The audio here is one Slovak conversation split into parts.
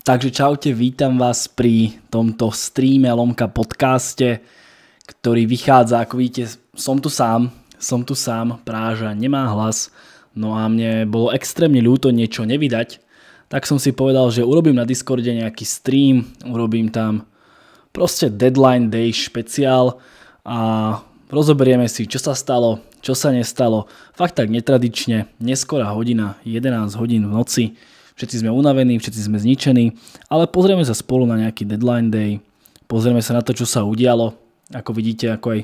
Takže čaute, vítam vás pri tomto streame Lomka podcaste, ktorý vychádza, ako vidíte, som tu sám, som tu sám, práža nemá hlas, no a mne bolo extrémne ľúto niečo nevydať, tak som si povedal, že urobím na Discorde nejaký stream, urobím tam proste Deadline Day špeciál a rozoberieme si, čo sa stalo, čo sa nestalo. Fakt tak netradične, neskorá hodina, 11 hodín v noci, všetci sme unavení, všetci sme zničení, ale pozrieme sa spolu na nejaký deadline day, pozrieme sa na to, čo sa udialo, ako vidíte, ako aj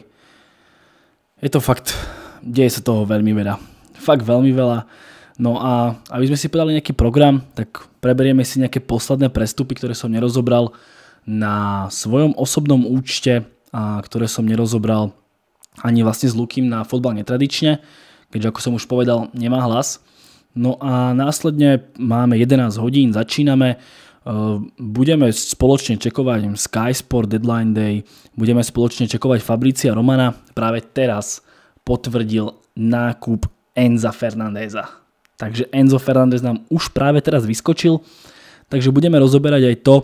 je to fakt, deje sa toho veľmi veľa. Fakt veľmi veľa. No a aby sme si podali nejaký program, tak preberieme si nejaké posledné prestupy, ktoré som nerozobral na svojom osobnom účte, a ktoré som nerozobral ani vlastne s Lukým na fotbal netradične, keďže ako som už povedal, nemá hlas. No a následne máme 11 hodín, začíname. E, budeme spoločne čekovať Sky Sport Deadline Day, budeme spoločne čekovať Fabricia Romana. Práve teraz potvrdil nákup Enza Fernandeza. Takže Enzo Fernandez nám už práve teraz vyskočil, takže budeme rozoberať aj to,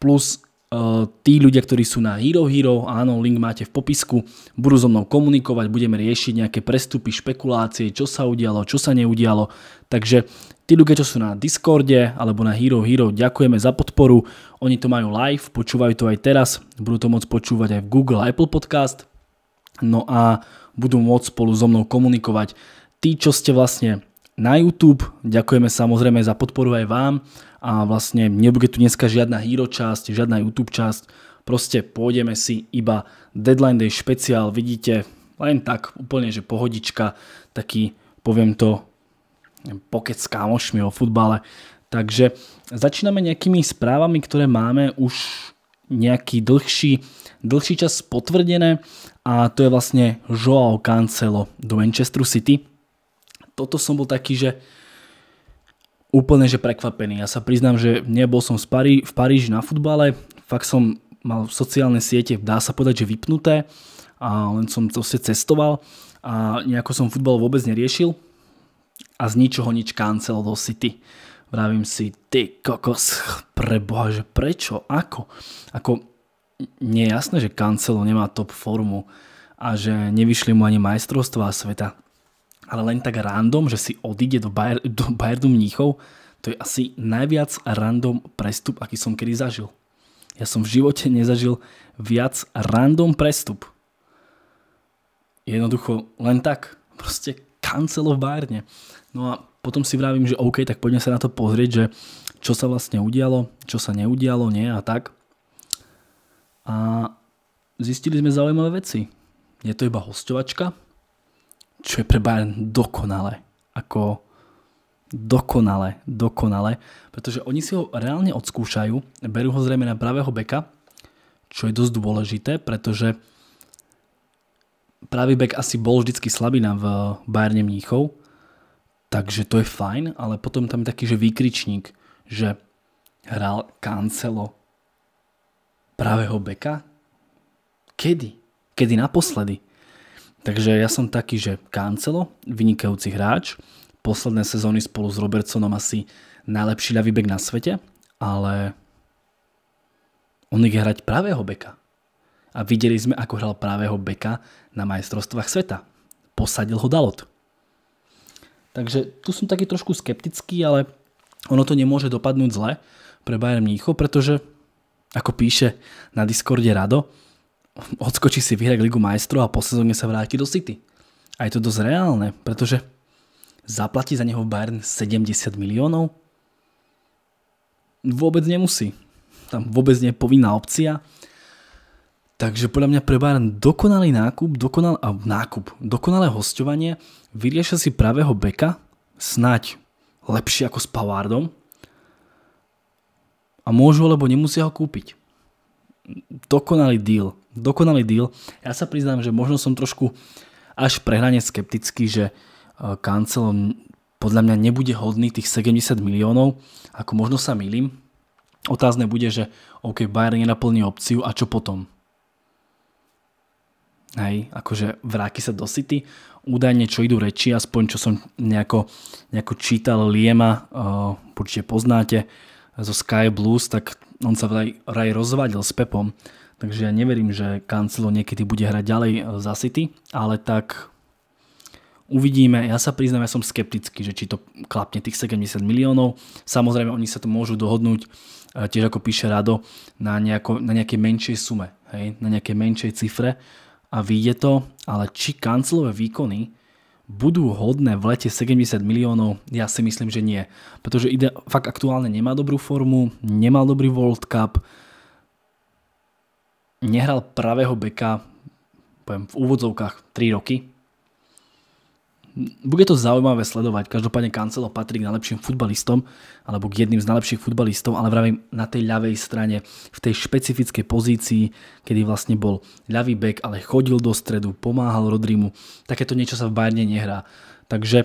plus E, tí ľudia, ktorí sú na Hero Hero, áno, link máte v popisku, budú so mnou komunikovať, budeme riešiť nejaké prestupy, špekulácie, čo sa udialo, čo sa neudialo. Takže tí ľudia, čo sú na Discorde alebo na Hero Hero, ďakujeme za podporu. Oni to majú live, počúvajú to aj teraz, budú to môcť počúvať aj v Google a Apple Podcast. No a budú môcť spolu so mnou komunikovať. Tí, čo ste vlastne na YouTube, ďakujeme samozrejme za podporu aj vám a vlastne nebude tu dneska žiadna hero časť, žiadna YouTube časť, proste pôjdeme si iba Deadline Day špeciál, vidíte, len tak úplne, že pohodička, taký, poviem to, pokec s kámošmi o futbale. Takže začíname nejakými správami, ktoré máme už nejaký dlhší, dlhší čas potvrdené a to je vlastne Joao Cancelo do Manchester City. Toto som bol taký, že úplne že prekvapený. Ja sa priznám, že nebol som v, Paríži na futbale, fakt som mal sociálne siete, dá sa povedať, že vypnuté a len som to cestoval a nejako som futbal vôbec neriešil a z ničoho nič kancel do City. Vravím si, ty kokos, preboha, že prečo, ako? Ako, nie je jasné, že kancelo nemá top formu a že nevyšli mu ani majstrovstvá sveta ale len tak random, že si odíde do, Bayer, do Bayernu Mníchov, to je asi najviac random prestup, aký som kedy zažil. Ja som v živote nezažil viac random prestup. Jednoducho len tak, proste kancelo v Bayerne. No a potom si vravím, že OK, tak poďme sa na to pozrieť, že čo sa vlastne udialo, čo sa neudialo, nie a tak. A zistili sme zaujímavé veci. Je to iba hostovačka, čo je pre Bayern dokonale. Ako dokonale, dokonale, pretože oni si ho reálne odskúšajú, berú ho zrejme na pravého beka, čo je dosť dôležité, pretože pravý bek asi bol vždycky slabina v Bayerne Mníchov, takže to je fajn, ale potom tam je taký, že výkričník, že hral Cancelo pravého beka? Kedy? Kedy naposledy? Takže ja som taký, že Cancelo, vynikajúci hráč, posledné sezóny spolu s Robertsonom asi najlepší ľavý bek na svete, ale on je hrať pravého beka. A videli sme, ako hral pravého beka na majstrovstvách sveta. Posadil ho Dalot. Takže tu som taký trošku skeptický, ale ono to nemôže dopadnúť zle pre Bayern Mníchov, pretože, ako píše na Discorde Rado, odskočí si vyhrať Ligu majstrov a po sezóne sa vráti do City. A je to dosť reálne, pretože zaplatí za neho Bayern 70 miliónov? Vôbec nemusí. Tam vôbec nie je povinná opcia. Takže podľa mňa pre Bayern dokonalý nákup, dokonal, a nákup, dokonalé hostovanie, vyriešil si pravého beka, snať lepšie ako s Pavardom a môžu alebo nemusia ho kúpiť. Dokonalý deal dokonalý deal. Ja sa priznám, že možno som trošku až prehrane skeptický, že Cancel e, podľa mňa nebude hodný tých 70 miliónov, ako možno sa milím. Otázne bude, že OK, Bayern nenaplní opciu a čo potom? Hej, akože vráky sa do City. Údajne, čo idú reči, aspoň čo som nejako, nejako čítal Liema, uh, určite poznáte, zo Sky Blues, tak on sa vraj rozvadil s Pepom Takže ja neverím, že Cancelo niekedy bude hrať ďalej e, za City, ale tak uvidíme. Ja sa priznám, ja som skeptický, že či to klapne tých 70 miliónov. Samozrejme, oni sa to môžu dohodnúť, e, tiež ako píše Rado, na, nejako, na nejakej menšej sume, hej? na nejakej menšej cifre a vyjde to, ale či kancelové výkony budú hodné v lete 70 miliónov, ja si myslím, že nie. Pretože ide, fakt aktuálne nemá dobrú formu, nemal dobrý World Cup, nehral pravého beka poviem, v úvodzovkách 3 roky. Bude to zaujímavé sledovať. Každopádne Cancelo patrí k najlepším futbalistom alebo k jedným z najlepších futbalistov, ale vravím na tej ľavej strane, v tej špecifickej pozícii, kedy vlastne bol ľavý bek, ale chodil do stredu, pomáhal Rodrimu. Takéto niečo sa v Bayerne nehrá. Takže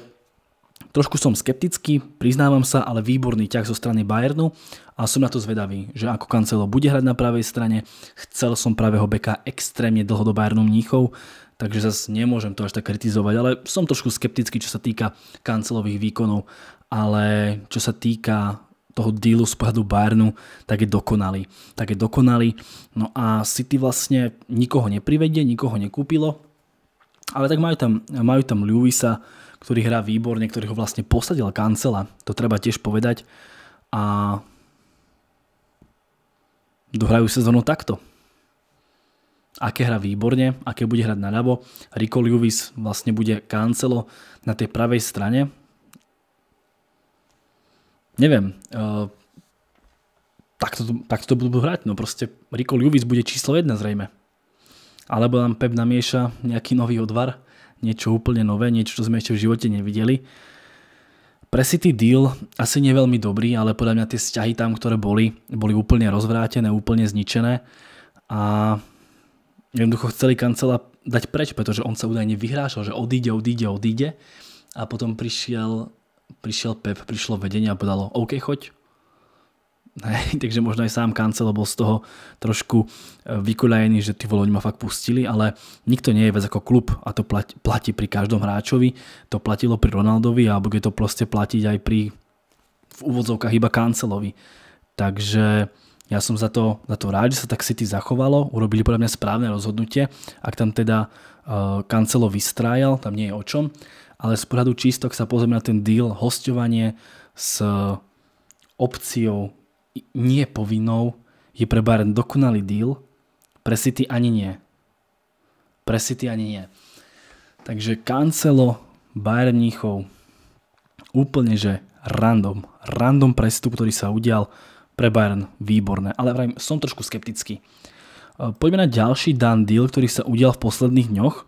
Trošku som skeptický, priznávam sa, ale výborný ťah zo strany Bayernu a som na to zvedavý, že ako Cancelo bude hrať na pravej strane. Chcel som pravého beka extrémne dlho do Bayernu Mníchov, takže zase nemôžem to až tak kritizovať, ale som trošku skeptický, čo sa týka kancelových výkonov, ale čo sa týka toho dealu z pohľadu Bayernu, tak je dokonalý. Tak je dokonalý. No a City vlastne nikoho neprivedie, nikoho nekúpilo, ale tak majú tam, majú tam Lewisa, ktorý hrá výborne, ktorý ho vlastne posadil kancela, to treba tiež povedať. A dohrajú sezónu takto. Aké hra výborne, aké bude hrať na ľavo. Rico Lewis vlastne bude kancelo na tej pravej strane. Neviem, e, takto, takto to budú hrať. No proste Rico Lewis bude číslo jedna zrejme. Alebo nám Pep namieša nejaký nový odvar niečo úplne nové, niečo, čo sme ešte v živote nevideli. Pre City deal asi nie veľmi dobrý, ale podľa mňa tie vzťahy tam, ktoré boli, boli úplne rozvrátené, úplne zničené a jednoducho chceli kancela dať preč, pretože on sa údajne vyhrášal, že odíde, odíde, odíde a potom prišiel, prišiel Pep, prišlo vedenie a povedalo OK, choď, Hej, takže možno aj sám kancel bol z toho trošku e, vykoľajený, že tí voľoň ma fakt pustili, ale nikto nie je vec ako klub a to platí, platí pri každom hráčovi, to platilo pri Ronaldovi a bude to proste platiť aj pri v úvodzovkách iba kancelovi. Takže ja som za to, za to rád, že sa tak City zachovalo, urobili podľa mňa správne rozhodnutie, ak tam teda uh, vystrájal, tam nie je o čom, ale z pohľadu čistok sa pozrieme na ten deal hostovanie s opciou nie povinnou je pre Bayern dokonalý deal, pre City ani nie. Pre City ani nie. Takže Cancelo, Bayern Mníchov, úplne že random, random prestup, ktorý sa udial pre Bayern, výborné. Ale vrajím, som trošku skeptický. E, poďme na ďalší dan deal, ktorý sa udial v posledných dňoch. E,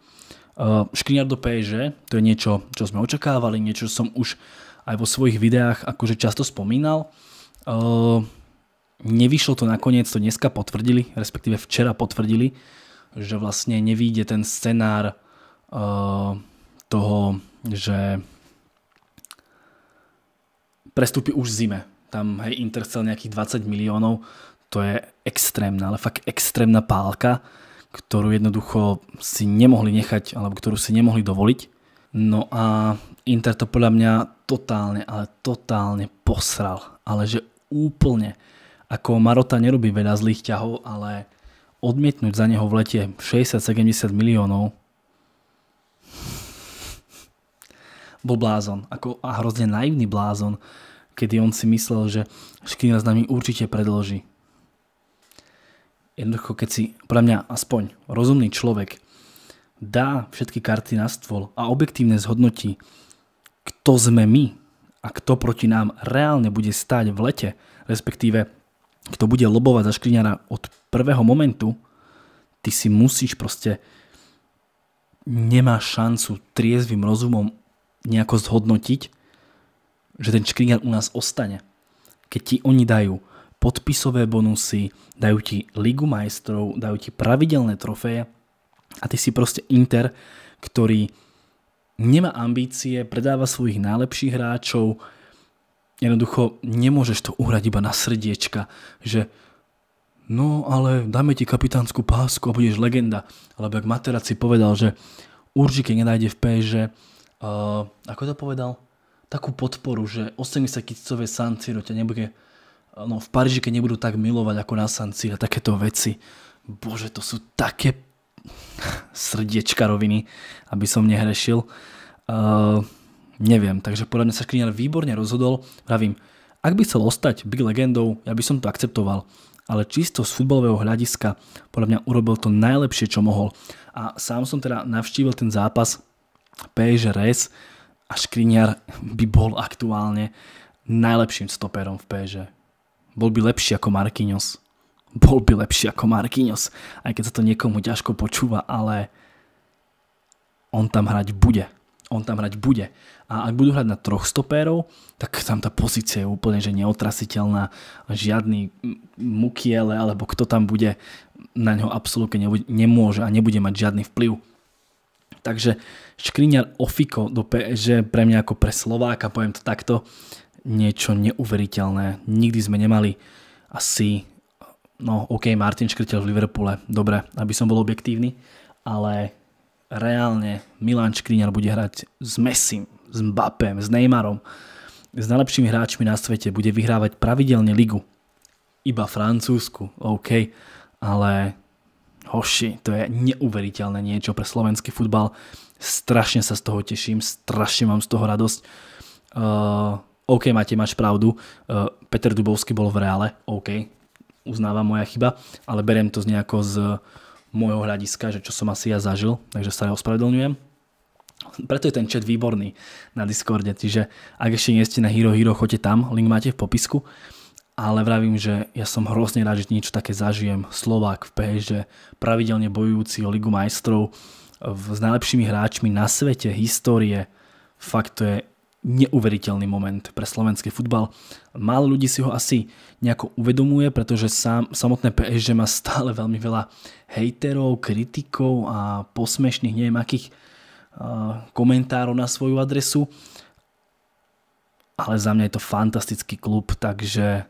Škriňar do PSG, to je niečo, čo sme očakávali, niečo, čo som už aj vo svojich videách akože často spomínal. E, Nevyšlo to nakoniec, to dneska potvrdili, respektíve včera potvrdili, že vlastne nevíde ten scenár uh, toho, že prestúpi už zime. Tam hej, Inter chcel nejakých 20 miliónov, to je extrémna, ale fakt extrémna pálka, ktorú jednoducho si nemohli nechať, alebo ktorú si nemohli dovoliť. No a Inter to podľa mňa totálne, ale totálne posral. Ale že úplne. Ako Marota nerobí veľa zlých ťahov, ale odmietnúť za neho v lete 60-70 miliónov bol blázon. Ako, a hrozne naivný blázon, kedy on si myslel, že Škýna s nami určite predloží. Jednoducho, keď si, pre mňa aspoň rozumný človek, dá všetky karty na stôl a objektívne zhodnotí, kto sme my a kto proti nám reálne bude stať v lete, respektíve kto bude lobovať za Škriňara od prvého momentu, ty si musíš proste Nemá šancu triezvým rozumom nejako zhodnotiť, že ten Škriňar u nás ostane. Keď ti oni dajú podpisové bonusy, dajú ti ligu majstrov, dajú ti pravidelné trofeje a ty si proste Inter, ktorý nemá ambície, predáva svojich najlepších hráčov, Jednoducho nemôžeš to uhrať iba na srdiečka, že no ale dáme ti kapitánsku pásku a budeš legenda. Alebo ak Materac si povedal, že určite nenájde v PSG, uh, ako to povedal, takú podporu, že 80 kicové San Siro ťa nebude, uh, no v Paríži keď nebudú tak milovať ako na San Siro, takéto veci. Bože, to sú také srdiečka roviny, aby som nehrešil. Uh, neviem. Takže podľa mňa sa Škriňar výborne rozhodol, pravím, ak by chcel ostať big legendou, ja by som to akceptoval. Ale čisto z futbalového hľadiska podľa mňa urobil to najlepšie, čo mohol. A sám som teda navštívil ten zápas PSG Res a Škriňar by bol aktuálne najlepším stoperom v PSG. Bol by lepší ako Marquinhos. Bol by lepší ako Marquinhos. Aj keď sa to niekomu ťažko počúva, ale on tam hrať bude on tam hrať bude. A ak budú hrať na troch stopérov, tak tam tá pozícia je úplne že neotrasiteľná. Žiadny Mukiele alebo kto tam bude, na ňo absolútne nemôže a nebude mať žiadny vplyv. Takže Škriňar Ofiko do PSG pre mňa ako pre Slováka, poviem to takto, niečo neuveriteľné. Nikdy sme nemali asi, no ok, Martin Škrtel v Liverpoole, dobre, aby som bol objektívny, ale reálne Milan Škriňar bude hrať s Messim, s Mbappem, s Neymarom, s najlepšími hráčmi na svete, bude vyhrávať pravidelne ligu. Iba Francúzsku, OK, ale hoši, to je neuveriteľné niečo pre slovenský futbal. Strašne sa z toho teším, strašne mám z toho radosť. Uh, OK, máte, máš pravdu, uh, Peter Dubovský bol v reále, OK, uznávam moja chyba, ale beriem to z nejako z, uh, môjho hľadiska, že čo som asi ja zažil, takže sa ospravedlňujem. Preto je ten chat výborný na Discorde, čiže ak ešte nie ste na Hero Hero, choďte tam, link máte v popisku. Ale vravím, že ja som hrozne rád, že niečo také zažijem. Slovák v PSG, pravidelne bojujúci o Ligu majstrov, s najlepšími hráčmi na svete, histórie. Fakt to je neuveriteľný moment pre slovenský futbal. Málo ľudí si ho asi nejako uvedomuje, pretože sám, samotné PSG má stále veľmi veľa hejterov, kritikov a posmešných neviem akých eh, komentárov na svoju adresu. Ale za mňa je to fantastický klub, takže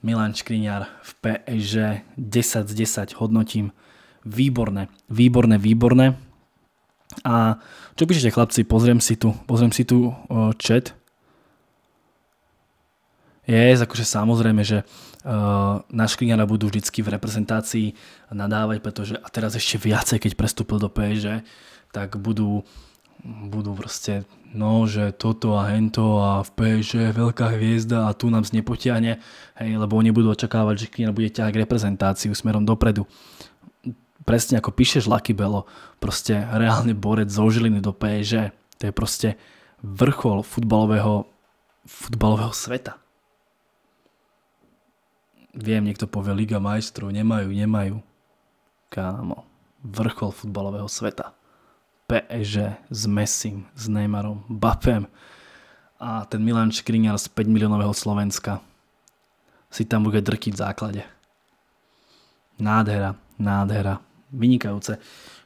Milan Škriňar v PSG 10 z 10 hodnotím. Výborné, výborné, výborné. A čo píšete chlapci, pozriem si tu, pozriem si tu uh, chat. Je, yes, akože samozrejme, že uh, na Škriniara budú vždycky v reprezentácii nadávať, pretože a teraz ešte viacej, keď prestúpil do PSG, tak budú, budú vrste, no, že toto a hento a v PSG veľká hviezda a tu nám znepotiahne, hej, lebo oni budú očakávať, že Škriniar bude ťahať reprezentáciu smerom dopredu presne ako píšeš Lucky Bello, proste reálne borec zo Žiliny do PSG. To je proste vrchol futbalového, futbalového sveta. Viem, niekto povie Liga majstrov, nemajú, nemajú. Kámo, vrchol futbalového sveta. PSG s Messim, s Neymarom, Bapem a ten Milan Škriňar z 5 miliónového Slovenska si tam bude drkiť v základe. Nádhera, nádhera vynikajúce.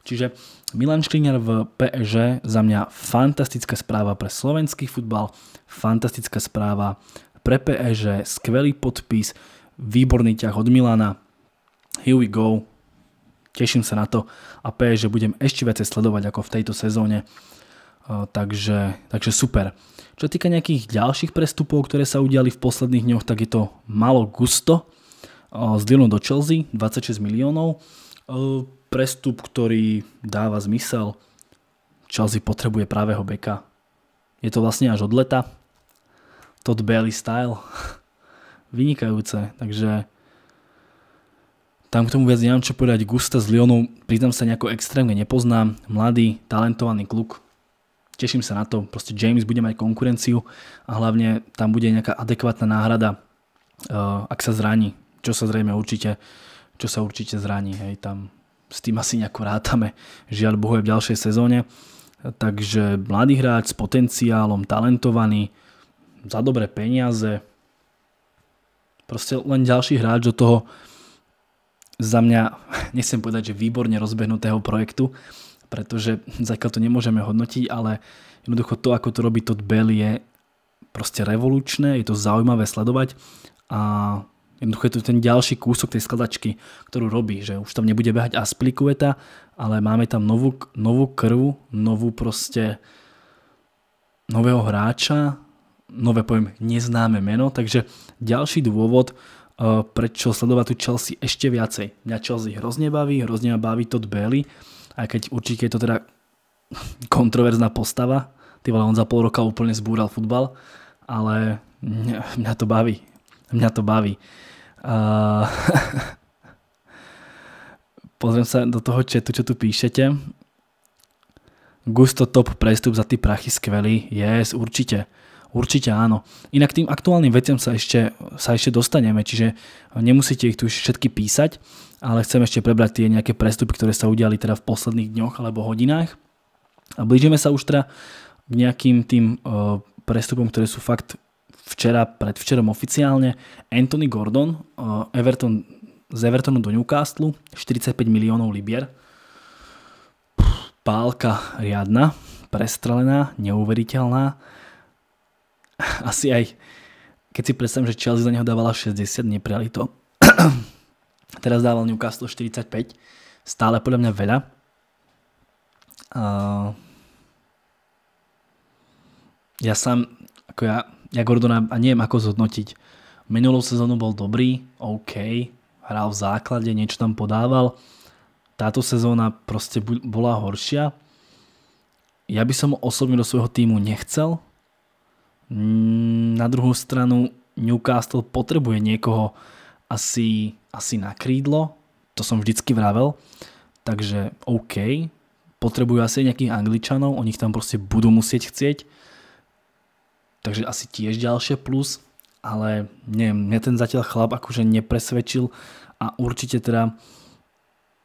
Čiže Milan Škriňar v PSG za mňa fantastická správa pre slovenský futbal, fantastická správa pre PSG, skvelý podpis, výborný ťah od Milana. Here we go. Teším sa na to a PSG budem ešte viacej sledovať ako v tejto sezóne. E, takže, takže super. Čo týka nejakých ďalších prestupov, ktoré sa udiali v posledných dňoch, tak je to malo gusto. E, Zdieľnú do Chelsea 26 miliónov prestup, ktorý dáva zmysel. Chelsea potrebuje pravého beka. Je to vlastne až od leta. Todd Bailey style. Vynikajúce. Takže tam k tomu viac nemám čo povedať. Gusta s Lyonu, priznám sa, nejako extrémne nepoznám. Mladý, talentovaný kluk. Teším sa na to. Proste James bude mať konkurenciu a hlavne tam bude nejaká adekvátna náhrada, ak sa zraní, čo sa zrejme určite čo sa určite zraní. Hej, tam s tým asi nejako rátame. Žiaľ Bohu je v ďalšej sezóne. Takže mladý hráč s potenciálom, talentovaný, za dobré peniaze. Proste len ďalší hráč do toho za mňa, nechcem povedať, že výborne rozbehnutého projektu, pretože zatiaľ to nemôžeme hodnotiť, ale jednoducho to, ako to robí Todd Bell je proste revolučné, je to zaujímavé sledovať a Jednoducho je to ten ďalší kúsok tej skladačky, ktorú robí, že už tam nebude behať asplikueta, ale máme tam novú, novú krvu, novú proste nového hráča, nové poviem neznáme meno, takže ďalší dôvod, eh, prečo sledovať tu Chelsea ešte viacej. Mňa Chelsea hrozne baví, hrozne ma baví Todd Bailey, aj keď určite je to teda kontroverzná postava, ty vole, on za pol roka úplne zbúral futbal, ale mňa, mňa to baví, mňa to baví. pozriem sa do toho četu, čo tu píšete. Gusto top prestup za tie prachy skvelý. Yes, určite. Určite áno. Inak tým aktuálnym veciam sa ešte, sa ešte dostaneme, čiže nemusíte ich tu všetky písať, ale chcem ešte prebrať tie nejaké prestupy, ktoré sa udiali teda v posledných dňoch alebo hodinách. A blížime sa už teda k nejakým tým eh, prestupom, ktoré sú fakt včera, predvčerom oficiálne, Anthony Gordon, eh, Everton, z Evertonu do Newcastle, 45 miliónov libier. Pálka riadna, prestrelená, neuveriteľná. Asi aj, keď si predstavím, že Chelsea za neho dávala 60, nepriali to. Teraz dával Newcastle 45, stále podľa mňa veľa. Uh, ja sám, ako ja ja Gordona a neviem ako zhodnotiť. Minulú sezónu bol dobrý, OK, hral v základe, niečo tam podával. Táto sezóna proste bola horšia. Ja by som osobne do svojho týmu nechcel. Mm, na druhú stranu Newcastle potrebuje niekoho asi, asi na krídlo, to som vždycky vravel. Takže OK, potrebujú asi nejakých angličanov, oni ich tam proste budú musieť chcieť takže asi tiež ďalšie plus, ale neviem, mňa ten zatiaľ chlap akože nepresvedčil a určite teda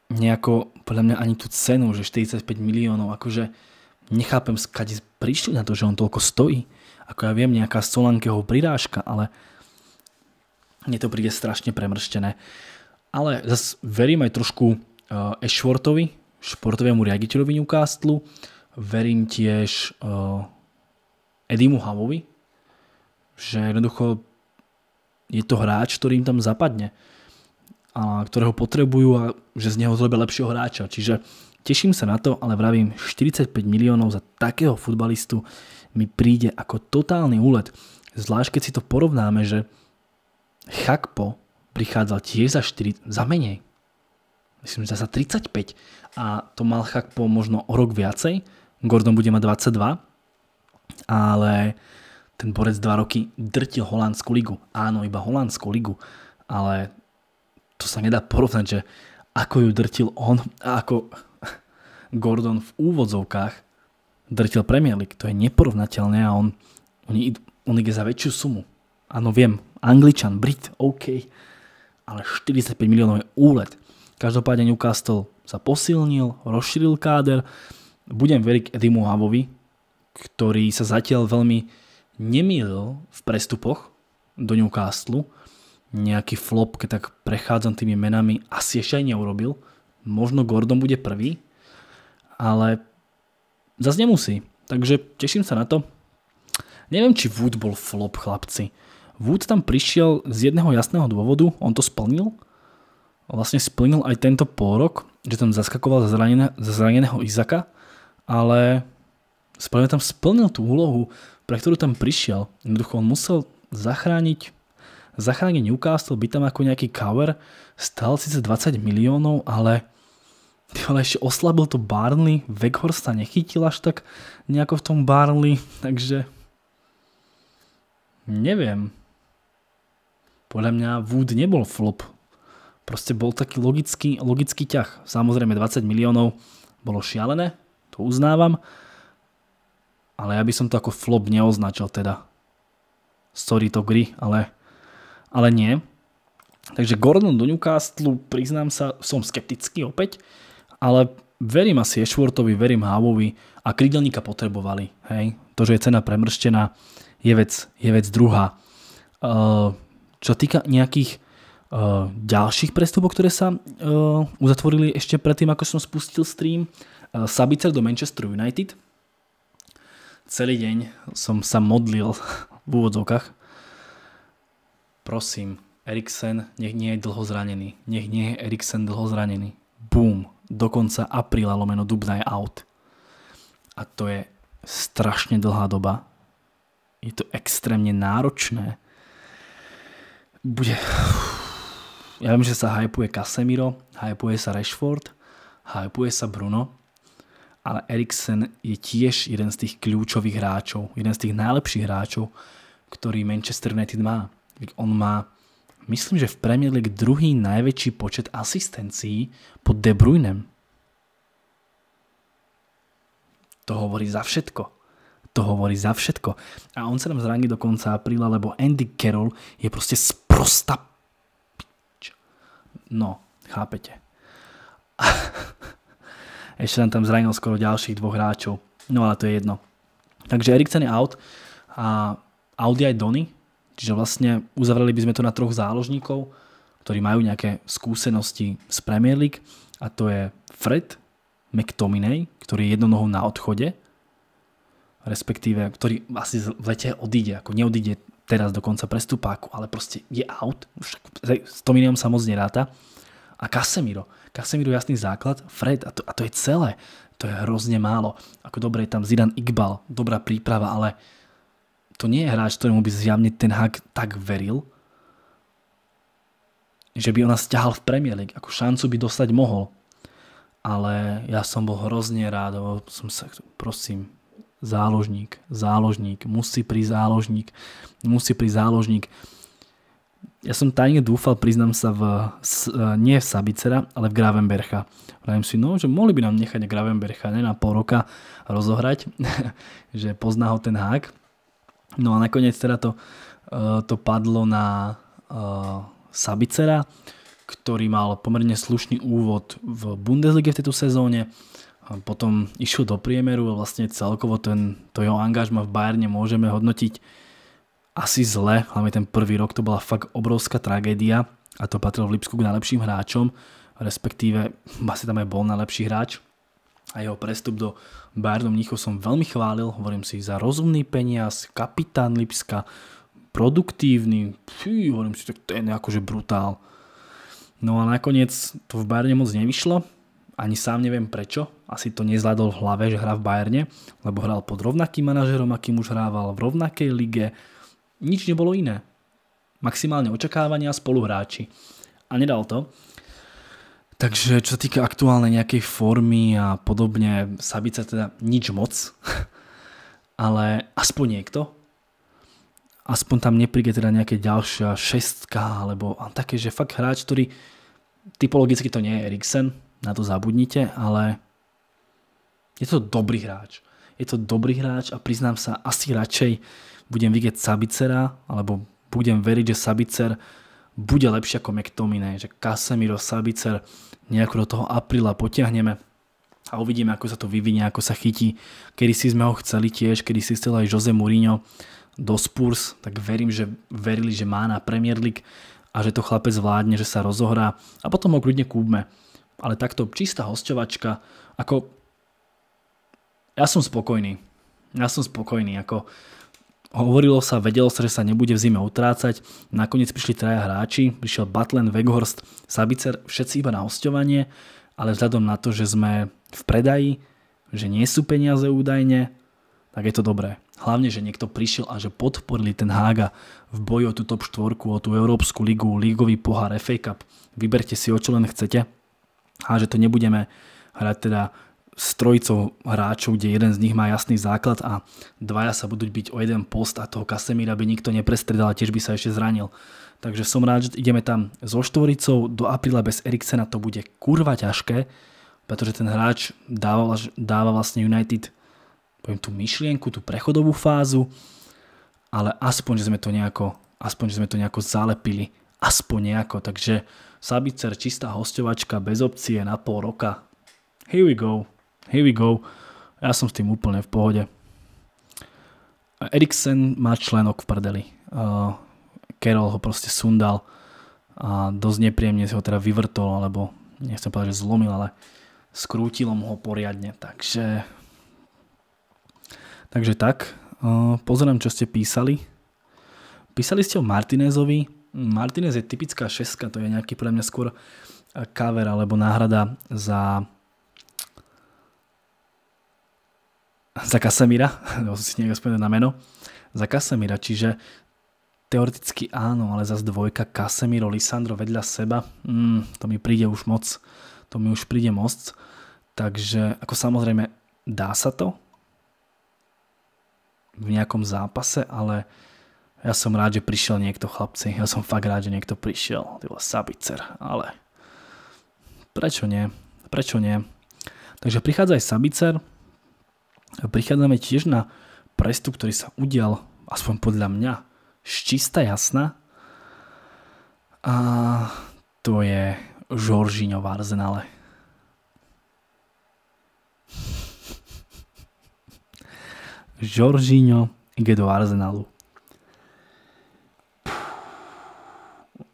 nejako, podľa mňa ani tú cenu, že 45 miliónov, akože nechápem, skade prišli na to, že on toľko stojí. Ako ja viem, nejaká solankého prirážka, ale mne to príde strašne premrštené. Ale zase verím aj trošku uh, Ashworthovi, športovému riaditeľovi Newcastle, verím tiež uh, Edimu Havovi, že jednoducho je to hráč, ktorý im tam zapadne a ktorého potrebujú a že z neho zrobia lepšieho hráča. Čiže teším sa na to, ale vravím 45 miliónov za takého futbalistu mi príde ako totálny úlet. Zvlášť keď si to porovnáme, že Chakpo prichádzal tiež za 4, za menej. Myslím, že za 35. A to mal Chakpo možno o rok viacej. Gordon bude mať 22. Ale ten borec dva roky drtil holandskú ligu. Áno, iba holandskú ligu, ale to sa nedá porovnať, že ako ju drtil on a ako Gordon v úvodzovkách drtil Premier League. To je neporovnateľné a on, on, on ide za väčšiu sumu. Áno, viem, Angličan, Brit, OK, ale 45 miliónov je úlet. Každopádne Newcastle sa posilnil, rozšíril káder. Budem veriť Edimu Havovi, ktorý sa zatiaľ veľmi nemýlil v prestupoch do Newcastle, nejaký flop, keď tak prechádzam tými menami, asi ešte aj neurobil. Možno Gordon bude prvý, ale zase nemusí. Takže teším sa na to. Neviem, či Wood bol flop, chlapci. Wood tam prišiel z jedného jasného dôvodu, on to splnil. Vlastne splnil aj tento pôrok, že tam zaskakoval zranené, zraneného Izaka, ale splnil tam splnil tú úlohu, pre ktorú tam prišiel. Jednoducho on musel zachrániť zachrániť Newcastle, by tam ako nejaký cover, stal síce 20 miliónov, ale ale ešte oslabil to Barnley, Weghorst sa nechytil až tak nejako v tom Barnley, takže neviem. Podľa mňa Wood nebol flop. Proste bol taký logický, logický ťah. Samozrejme 20 miliónov bolo šialené, to uznávam, ale ja by som to ako flop neoznačil teda. Sorry to gry, ale, ale nie. Takže Gordon do Newcastle, priznám sa, som skeptický opäť, ale verím asi Ashworthovi, verím Hávovi a krydelníka potrebovali. Hej? To, že je cena premrštená, je vec, je vec druhá. Uh, čo týka nejakých uh, ďalších prestupov, ktoré sa uh, uzatvorili ešte predtým, ako som spustil stream, Sabicer do Manchester United – celý deň som sa modlil v úvodzovkách. Prosím, Eriksen nech nie je dlho zranený. Nech nie je Eriksen dlho zranený. Boom. Do konca apríla lomeno dubna je out. A to je strašne dlhá doba. Je to extrémne náročné. Bude... Ja viem, že sa hypuje Casemiro, hypuje sa Rashford, hypuje sa Bruno, ale Eriksen je tiež jeden z tých kľúčových hráčov, jeden z tých najlepších hráčov, ktorý Manchester United má. On má, myslím, že v Premier League druhý najväčší počet asistencií pod De Bruynem. To hovorí za všetko. To hovorí za všetko. A on sa nám zraní do konca apríla, lebo Andy Carroll je proste sprosta No, chápete. ešte nám tam zranil skoro ďalších dvoch hráčov. No ale to je jedno. Takže Eriksen je out a Audi aj Donny, čiže vlastne uzavreli by sme to na troch záložníkov, ktorí majú nejaké skúsenosti z Premier League a to je Fred McTominay, ktorý je jednonohou na odchode, respektíve, ktorý asi v lete odíde, ako neodíde teraz do konca prestupáku, ale proste je out, však s Tominejom sa moc neráta a Casemiro. Casemiro jasný základ, Fred a to, a to je celé. To je hrozne málo. Ako dobre je tam Zidan Iqbal, dobrá príprava, ale to nie je hráč, ktorému by zjavne ten hák tak veril, že by ona stiahal v Premier League, ako šancu by dostať mohol. Ale ja som bol hrozne rád, som sa, prosím, záložník, záložník, musí pri záložník, musí pri záložník ja som tajne dúfal, priznám sa, v, s, e, nie v Sabicera, ale v Gravenbercha. Vrajím si, no, že mohli by nám nechať Gravenbercha ne, na pol roka rozohrať, že pozná ho ten hák. No a nakoniec teda to, e, to padlo na uh, Sabicera, ktorý mal pomerne slušný úvod v Bundeslige v tejto sezóne. A potom išiel do priemeru a vlastne celkovo ten, to jeho angažma v Bajerne môžeme hodnotiť asi zle, hlavne ten prvý rok to bola fakt obrovská tragédia a to patrilo v Lipsku k najlepším hráčom, respektíve asi tam aj bol najlepší hráč a jeho prestup do Bayernu Mnichov som veľmi chválil, hovorím si za rozumný peniaz, kapitán Lipska, produktívny, fí, hovorím si, tak to je akože brutál. No a nakoniec to v Bayerne moc nevyšlo, ani sám neviem prečo, asi to nezvládol v hlave, že hrá v Bayerne, lebo hral pod rovnakým manažerom, akým už hrával v rovnakej lige, nič nebolo iné. Maximálne očakávania spoluhráči. A nedal to. Takže čo sa týka aktuálnej nejakej formy a podobne, Sabica teda nič moc, ale aspoň niekto. Aspoň tam nepríde teda nejaké ďalšia šestka, alebo také, že fakt hráč, ktorý typologicky to nie je Eriksen, na to zabudnite, ale je to dobrý hráč. Je to dobrý hráč a priznám sa, asi radšej budem vidieť Sabicera, alebo budem veriť, že Sabicer bude lepšie ako McTominay, že Casemiro, Sabicer nejako do toho apríla potiahneme a uvidíme, ako sa to vyvinie, ako sa chytí. Kedy si sme ho chceli tiež, kedy si chcel aj Jose Mourinho do Spurs, tak verím, že verili, že má na Premier League a že to chlapec vládne, že sa rozohrá a potom ho kľudne kúpme. Ale takto čistá hosťovačka, ako ja som spokojný. Ja som spokojný, ako Hovorilo sa, vedelo sa, že sa nebude v zime utrácať. Nakoniec prišli traja hráči, prišiel Batlen, Weghorst, Sabicer, všetci iba na hostovanie, ale vzhľadom na to, že sme v predaji, že nie sú peniaze údajne, tak je to dobré. Hlavne, že niekto prišiel a že podporili ten haga v boji o tú top 4, o tú Európsku ligu, lígový pohár, FA Cup. Vyberte si, o čo len chcete. A že to nebudeme hrať teda s trojicou hráčov, kde jeden z nich má jasný základ a dvaja sa budú byť o jeden post a toho Kasemíra by nikto neprestredal a tiež by sa ešte zranil. Takže som rád, že ideme tam so štvoricou, do apríla bez Eriksena to bude kurva ťažké, pretože ten hráč dáva, dáva vlastne United poviem, tú myšlienku, tú prechodovú fázu, ale aspoň, že sme to nejako, aspoň, že sme to nejako zalepili, aspoň nejako, takže Sabicer, čistá hostovačka, bez opcie na pol roka. Here we go here we go. Ja som s tým úplne v pohode. Eriksen má členok v prdeli. Uh, Carroll ho proste sundal a dosť nepríjemne si ho teda vyvrtol, alebo nechcem povedať, že zlomil, ale skrútilo mu ho poriadne. Takže, takže tak, uh, čo ste písali. Písali ste o Martinezovi. Martinez je typická šeska, to je nejaký pre mňa skôr cover alebo náhrada za za Kasemira, lebo som si niekto na meno, za Kasemira, čiže teoreticky áno, ale za dvojka Kasemiro Lisandro vedľa seba, mm, to mi príde už moc, to mi už príde moc, takže ako samozrejme dá sa to v nejakom zápase, ale ja som rád, že prišiel niekto chlapci, ja som fakt rád, že niekto prišiel, ty vole Sabicer, ale prečo nie, prečo nie, takže prichádza aj Sabicer, prichádzame tiež na prestup, ktorý sa udial, aspoň podľa mňa, ščista jasná. A to je Žoržiňo v Arsenale. Žoržiňo ide do Arsenalu.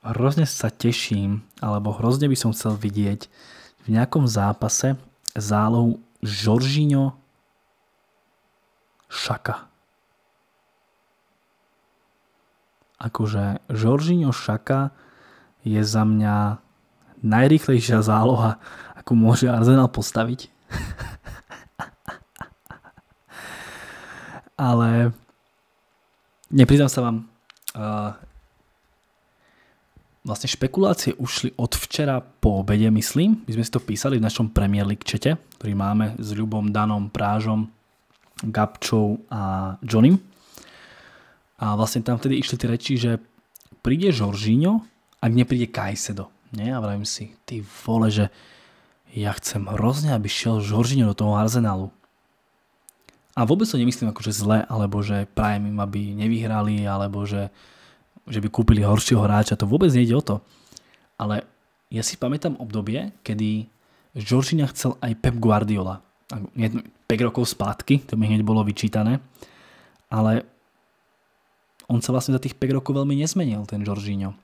Hrozne sa teším, alebo hrozne by som chcel vidieť v nejakom zápase zálohu Žoržiňo Šaka. Akože Žoržiňo Šaka je za mňa najrychlejšia záloha, akú môže Arsenal postaviť. Ale nepriznám sa vám, uh, vlastne špekulácie ušli od včera po obede, myslím. My sme si to písali v našom Premier League čete, ktorý máme s Ľubom, Danom, Prážom Gabčou a Johnnym. A vlastne tam vtedy išli tie reči, že príde Žoržíňo, ak nepríde Kajsedo. Nie? A vravím si, ty vole, že ja chcem hrozne, aby šiel Žoržíňo do toho arzenálu. A vôbec to nemyslím akože zle, alebo že prajem im, aby nevyhrali, alebo že, že by kúpili horšieho hráča. To vôbec nejde o to. Ale ja si pamätám obdobie, kedy Žoržíňa chcel aj Pep Guardiola. 5 rokov spátky, to mi hneď bolo vyčítané, ale on sa vlastne za tých 5 rokov veľmi nezmenil, ten Jorginho.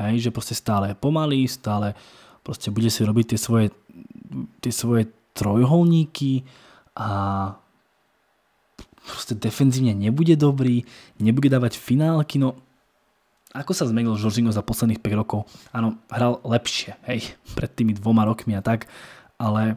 Hej, že proste stále pomalý, stále proste bude si robiť tie svoje, tie svoje trojholníky a proste defenzívne nebude dobrý, nebude dávať finálky, no ako sa zmenil Jorginho za posledných 5 rokov? Áno, hral lepšie, hej, pred tými dvoma rokmi a tak, ale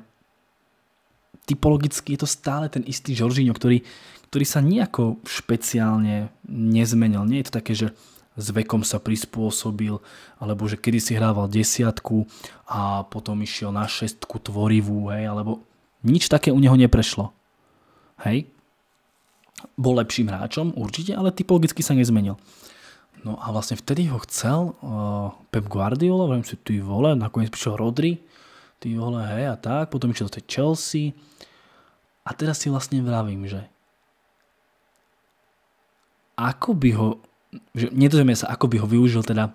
typologicky je to stále ten istý Žoržíňo, ktorý, ktorý sa nejako špeciálne nezmenil. Nie je to také, že s vekom sa prispôsobil, alebo že kedy si hrával desiatku a potom išiel na šestku tvorivú, hej, alebo nič také u neho neprešlo. Hej? Bol lepším hráčom, určite, ale typologicky sa nezmenil. No a vlastne vtedy ho chcel uh, Pep Guardiola, viem si, ty vole, nakoniec prišiel Rodri, ty vole, hej a tak, potom išiel do tej Chelsea a teraz si vlastne vravím, že ako by ho, že nedozvieme sa, ako by ho využil teda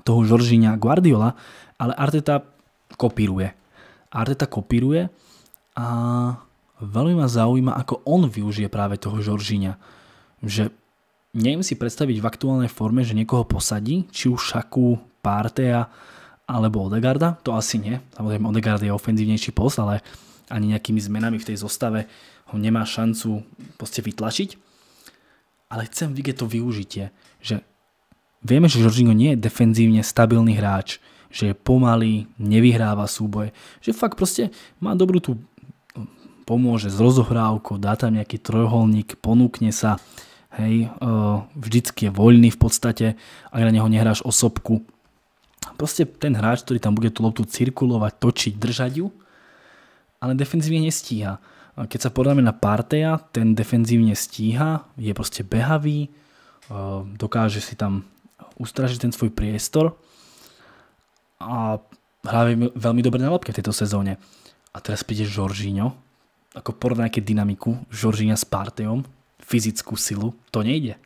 toho Žoržiňa Guardiola, ale Arteta kopíruje. Arteta kopíruje a veľmi ma zaujíma, ako on využije práve toho Žoržiňa. Že neviem si predstaviť v aktuálnej forme, že niekoho posadí, či už Šaku, Partea, alebo Odegarda, to asi nie. Samozrejme Odegard je ofenzívnejší post, ale ani nejakými zmenami v tej zostave ho nemá šancu proste vytlačiť. Ale chcem vidieť to využitie, že vieme, že Jorginho nie je defenzívne stabilný hráč, že je pomalý, nevyhráva súboje, že fakt proste má dobrú tú pomôže s rozohrávkou, dá tam nejaký trojholník, ponúkne sa, hej, e, vždycky je voľný v podstate, ak na neho nehráš osobku, proste ten hráč, ktorý tam bude tú loptu cirkulovať, točiť, držať ju, ale defenzívne nestíha. Keď sa podáme na Parteja, ten defenzívne stíha, je proste behavý, e, dokáže si tam ustražiť ten svoj priestor a hrá veľmi dobre na lopke v tejto sezóne. A teraz príde Žoržíňo, ako nejaké dynamiku Žoržíňa s Parteom, fyzickú silu, to nejde.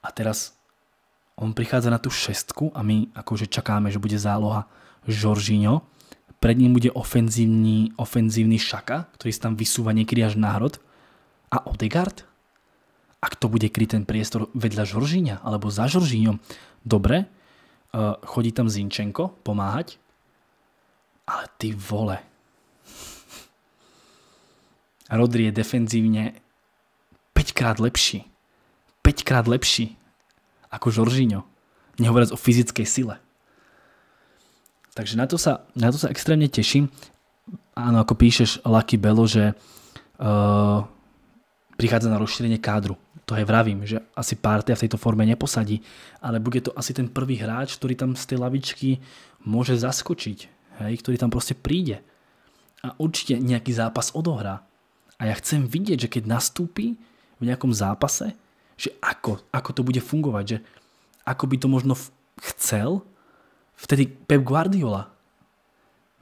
A teraz on prichádza na tú šestku a my akože čakáme, že bude záloha Žoržíňo. Pred ním bude ofenzívny, ofenzívny Šaka, ktorý sa tam vysúva niekedy až na hrod. A Odegaard? Ak to bude kryť ten priestor vedľa Žoržíňa alebo za Žoržíňom? Dobre, e, chodí tam Zinčenko pomáhať. Ale ty vole. Rodri je defenzívne 5 krát lepší. 5 krát lepší ako Žoržíňo. Nehovoriac o fyzickej sile. Takže na to sa, na to sa extrémne teším. Áno, ako píšeš Lucky Belo, že uh, prichádza na rozšírenie kádru. To aj vravím, že asi Partia v tejto forme neposadí, ale bude to asi ten prvý hráč, ktorý tam z tej lavičky môže zaskočiť, hej, ktorý tam proste príde a určite nejaký zápas odohrá. A ja chcem vidieť, že keď nastúpi v nejakom zápase, že ako, ako to bude fungovať, že ako by to možno chcel vtedy Pep Guardiola.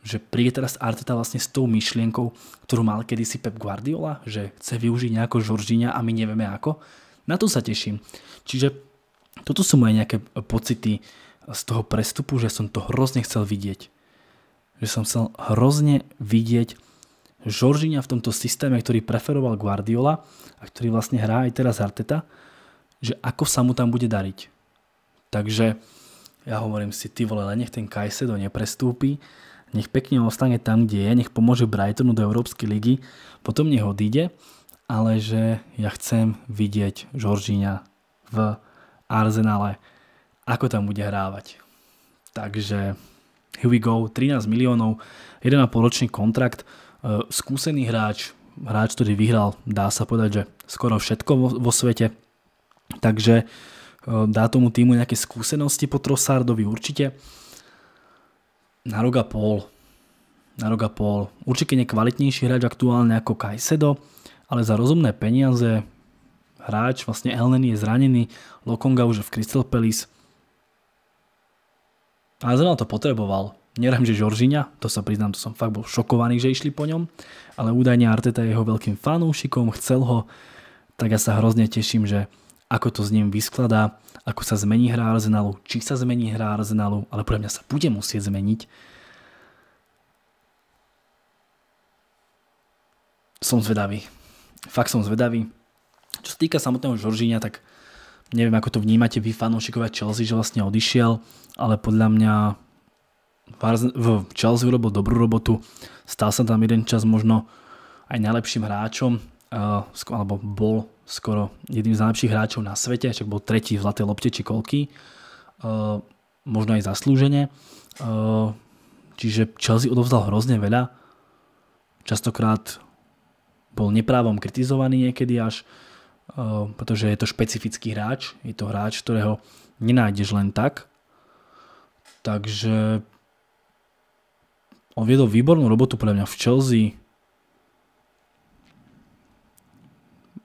Že príde teraz Arteta vlastne s tou myšlienkou, ktorú mal kedysi Pep Guardiola, že chce využiť nejako Žoržiňa a my nevieme ako. Na to sa teším. Čiže toto sú moje nejaké e, pocity z toho prestupu, že som to hrozne chcel vidieť. Že som chcel hrozne vidieť Žoržiňa v tomto systéme, ktorý preferoval Guardiola a ktorý vlastne hrá aj teraz Arteta, že ako sa mu tam bude dariť. Takže ja hovorím si, ty vole, nech ten Kajsedo neprestúpi, nech pekne ostane tam, kde je, nech pomôže Brightonu do Európskej ligy, potom nech odíde, ale že ja chcem vidieť Žoržiňa v Arsenále, ako tam bude hrávať. Takže here we go, 13 miliónov, 1,5 ročný kontrakt, E, skúsený hráč, hráč, ktorý vyhral, dá sa povedať, že skoro všetko vo, vo svete. Takže e, dá tomu týmu nejaké skúsenosti po Trossardovi určite. Na roga a pol. Na roga pol. Určite nekvalitnejší hráč aktuálne ako Kajsedo, ale za rozumné peniaze hráč, vlastne Elneny je zranený, Lokonga už v Crystal Palace. A Arsenal to potreboval. Nerám, že Žoržiňa, to sa priznám, to som fakt bol šokovaný, že išli po ňom, ale údajne Arteta je jeho veľkým fanúšikom, chcel ho, tak ja sa hrozne teším, že ako to s ním vyskladá, ako sa zmení hra Arsenalu, či sa zmení hra Arsenalu, ale podľa mňa sa bude musieť zmeniť. Som zvedavý. Fakt som zvedavý. Čo sa týka samotného Žoržiňa, tak neviem, ako to vnímate vy fanúšikovia Chelsea, že vlastne odišiel, ale podľa mňa v Chelsea urobil dobrú robotu, stal sa tam jeden čas možno aj najlepším hráčom, eh, alebo bol skoro jedným z najlepších hráčov na svete, však bol tretí v zlaté lopte či kolky, eh, možno aj zaslúžene. Eh, čiže Chelsea odovzdal hrozne veľa, častokrát bol neprávom kritizovaný niekedy až, pretože je to špecifický hráč, je to hráč, ktorého nenájdeš len tak. Takže on viedol výbornú robotu pre mňa v Chelsea.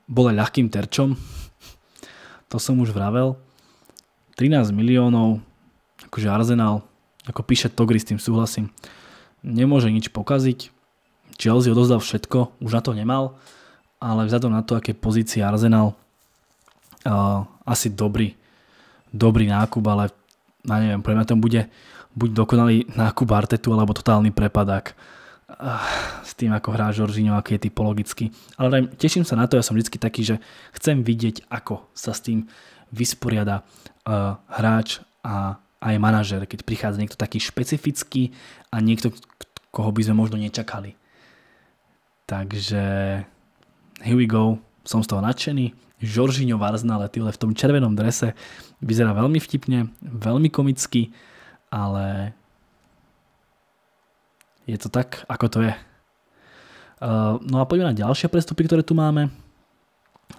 Bol aj ľahkým terčom. To som už vravel. 13 miliónov, akože Arsenal, ako píše Togri, s tým súhlasím, nemôže nič pokaziť. Chelsea odozdal všetko, už na to nemal, ale vzhľadom na to, aké pozície Arsenal, uh, asi dobrý, dobrý nákup, ale na neviem, pre mňa to bude buď dokonalý nákup Artetu alebo totálny prepadák ah, s tým, ako hrá Žoržiňo, aký je typologicky. Ale teším sa na to, ja som vždy taký, že chcem vidieť, ako sa s tým vysporiada eh, hráč a aj manažer, keď prichádza niekto taký špecifický a niekto, koho by sme možno nečakali. Takže here we go, som z toho nadšený. Žoržiňo v Arsenale, v tom červenom drese, vyzerá veľmi vtipne, veľmi komicky ale je to tak, ako to je. Eh, no a poďme na ďalšie prestupy, ktoré tu máme.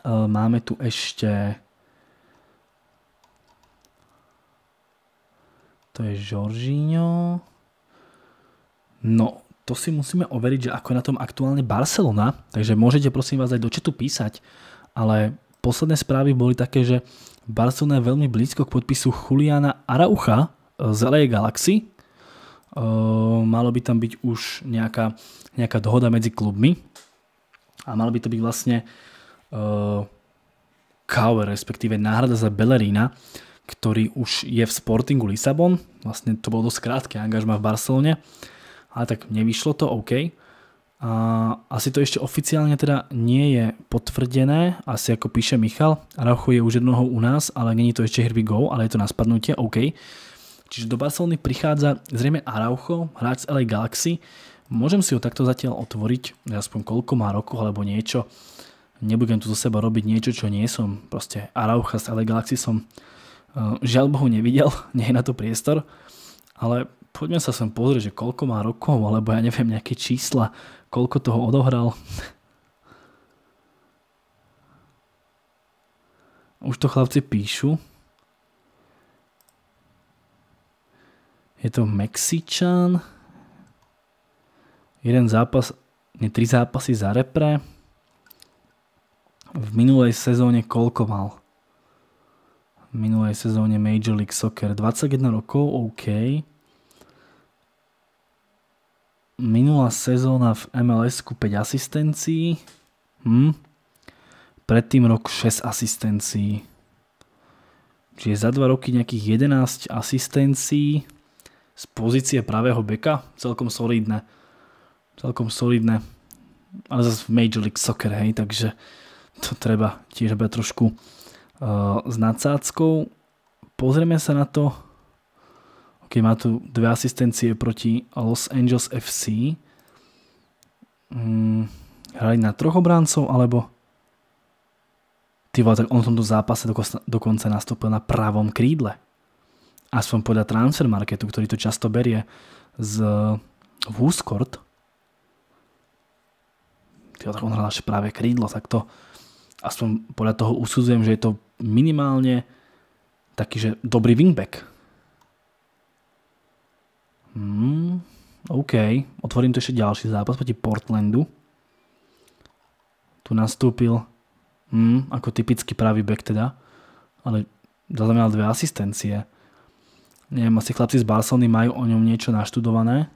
Eh, máme tu ešte... To je Žoržíňo. No, to si musíme overiť, že ako je na tom aktuálne Barcelona, takže môžete prosím vás aj do četu písať, ale posledné správy boli také, že Barcelona je veľmi blízko k podpisu Juliana Araucha, Zelej galaxy. Ehm, malo by tam byť už nejaká, nejaká dohoda medzi klubmi a malo by to byť vlastne cover, ehm, respektíve náhrada za Bellerina, ktorý už je v Sportingu Lisabon. Vlastne to bolo dosť krátke angažma v Barcelone, ale tak nevyšlo to, OK. A asi to ešte oficiálne teda nie je potvrdené, asi ako píše Michal, Araujo je už jednoho u nás, ale není to ešte Herbie Go, ale je to na spadnutie, OK. Čiže do Barcelony prichádza zrejme Araujo, hráč z LA Galaxy. Môžem si ho takto zatiaľ otvoriť, aspoň koľko má rokov alebo niečo. Nebudem tu zo seba robiť niečo, čo nie som. Proste Araucha z LA Galaxy som e, žiaľ Bohu nevidel, nie je na to priestor. Ale poďme sa sem pozrieť, že koľko má rokov, alebo ja neviem, nejaké čísla, koľko toho odohral. Už to chlapci píšu. Je to Mexičan. Jeden zápas, nie tri zápasy za repre. V minulej sezóne koľko mal? V minulej sezóne Major League Soccer 21 rokov, OK. Minulá sezóna v mls 5 asistencií. Hm? Predtým rok 6 asistencií. Čiže za 2 roky nejakých 11 asistencií z pozície pravého beka, celkom solidné. Celkom solidné. Ale zase v Major League Soccer, hej, takže to treba tiež byť trošku uh, s nadsáckou. Pozrieme sa na to, keď má tu dve asistencie proti Los Angeles FC. Hmm, hrali na troch obráncov, alebo ty vole, tak on v tomto zápase dokonca, dokonca nastúpil na pravom krídle aspoň podľa transfer marketu, ktorý to často berie z Vuskort, Tyho, tak on hral naše práve krídlo, tak to aspoň podľa toho usudzujem, že je to minimálne taký, že dobrý wingback. Hmm, OK, otvorím tu ešte ďalší zápas proti Portlandu. Tu nastúpil hmm, ako typický pravý back teda, ale zaznamenal dve asistencie. Neviem, asi chlapci z Barcelony majú o ňom niečo naštudované.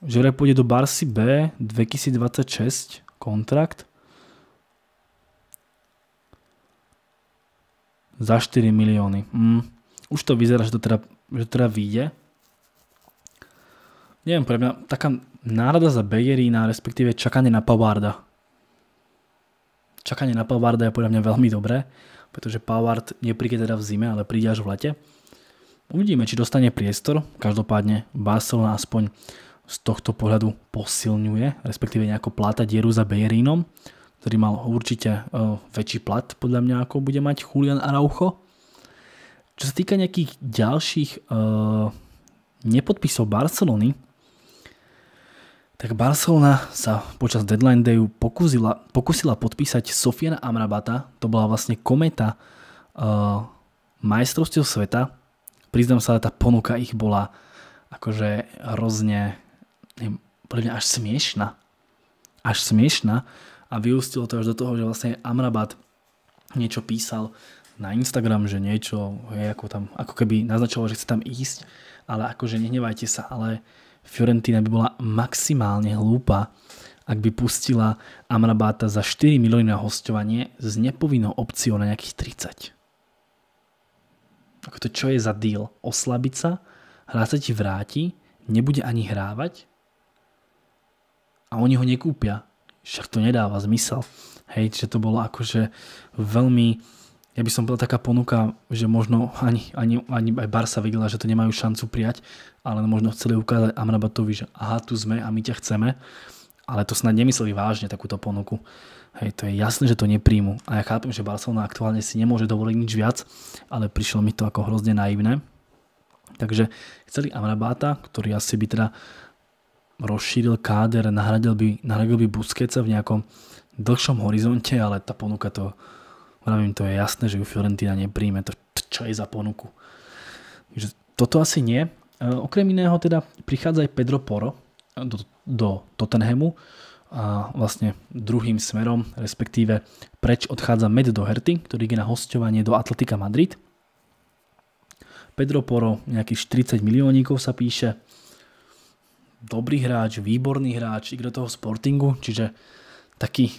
Žere pôjde do Barsi B 2026 kontrakt za 4 milióny. Mm. Už to vyzerá, že to teda, že teda vyjde. Neviem, pre mňa taká nárada za Bejerína, respektíve čakanie na Pavarda. Čakanie na Pavarda je podľa mňa veľmi dobré pretože Pavard nepríde teda v zime, ale príde až v lete. Uvidíme, či dostane priestor. Každopádne Barcelona aspoň z tohto pohľadu posilňuje, respektíve nejako pláta dieru za Bejerínom, ktorý mal určite e, väčší plat podľa mňa, ako bude mať Julian Araujo. Čo sa týka nejakých ďalších e, nepodpisov Barcelony, tak Barcelona sa počas deadline dayu pokúsila, pokusila podpísať Sofiana Amrabata, to bola vlastne kometa uh, majstrovstiev sveta. Priznám sa, tá ponuka ich bola akože hrozne, neviem, až smiešna. Až smiešna a vyústilo to až do toho, že vlastne Amrabat niečo písal na Instagram, že niečo je ako tam, ako keby naznačoval, že chce tam ísť, ale akože nehnevajte sa, ale uh, Fiorentina by bola maximálne hlúpa, ak by pustila Amrabáta za 4 milióny na hostovanie s nepovinnou opciou na nejakých 30. Ako to čo je za deal? Oslabiť sa, hráč sa ti vráti, nebude ani hrávať a oni ho nekúpia. Však to nedáva zmysel. Hej, že to bolo akože veľmi, ja by som bola taká ponuka, že možno ani, ani, ani aj Barca videla, že to nemajú šancu prijať, ale možno chceli ukázať Amrabatovi, že aha, tu sme a my ťa chceme, ale to snad nemysleli vážne takúto ponuku. Hej, to je jasné, že to nepríjmu. A ja chápem, že Barcelona aktuálne si nemôže dovoliť nič viac, ale prišlo mi to ako hrozne naivné. Takže chceli Amrabáta, ktorý asi by teda rozšíril káder, nahradil by, nahradil by Busquetsa v nejakom dlhšom horizonte, ale tá ponuka to, Vravím, to je jasné, že ju Fiorentina nepríjme. To, čo je za ponuku? Takže toto asi nie, E, okrem iného teda prichádza aj Pedro Poro e, do, do Tottenhamu a vlastne druhým smerom, respektíve preč odchádza Med do Herty, ktorý ide na hostovanie do Atletika Madrid. Pedro Poro, nejakých 40 miliónikov sa píše. Dobrý hráč, výborný hráč, ide do toho Sportingu, čiže taký,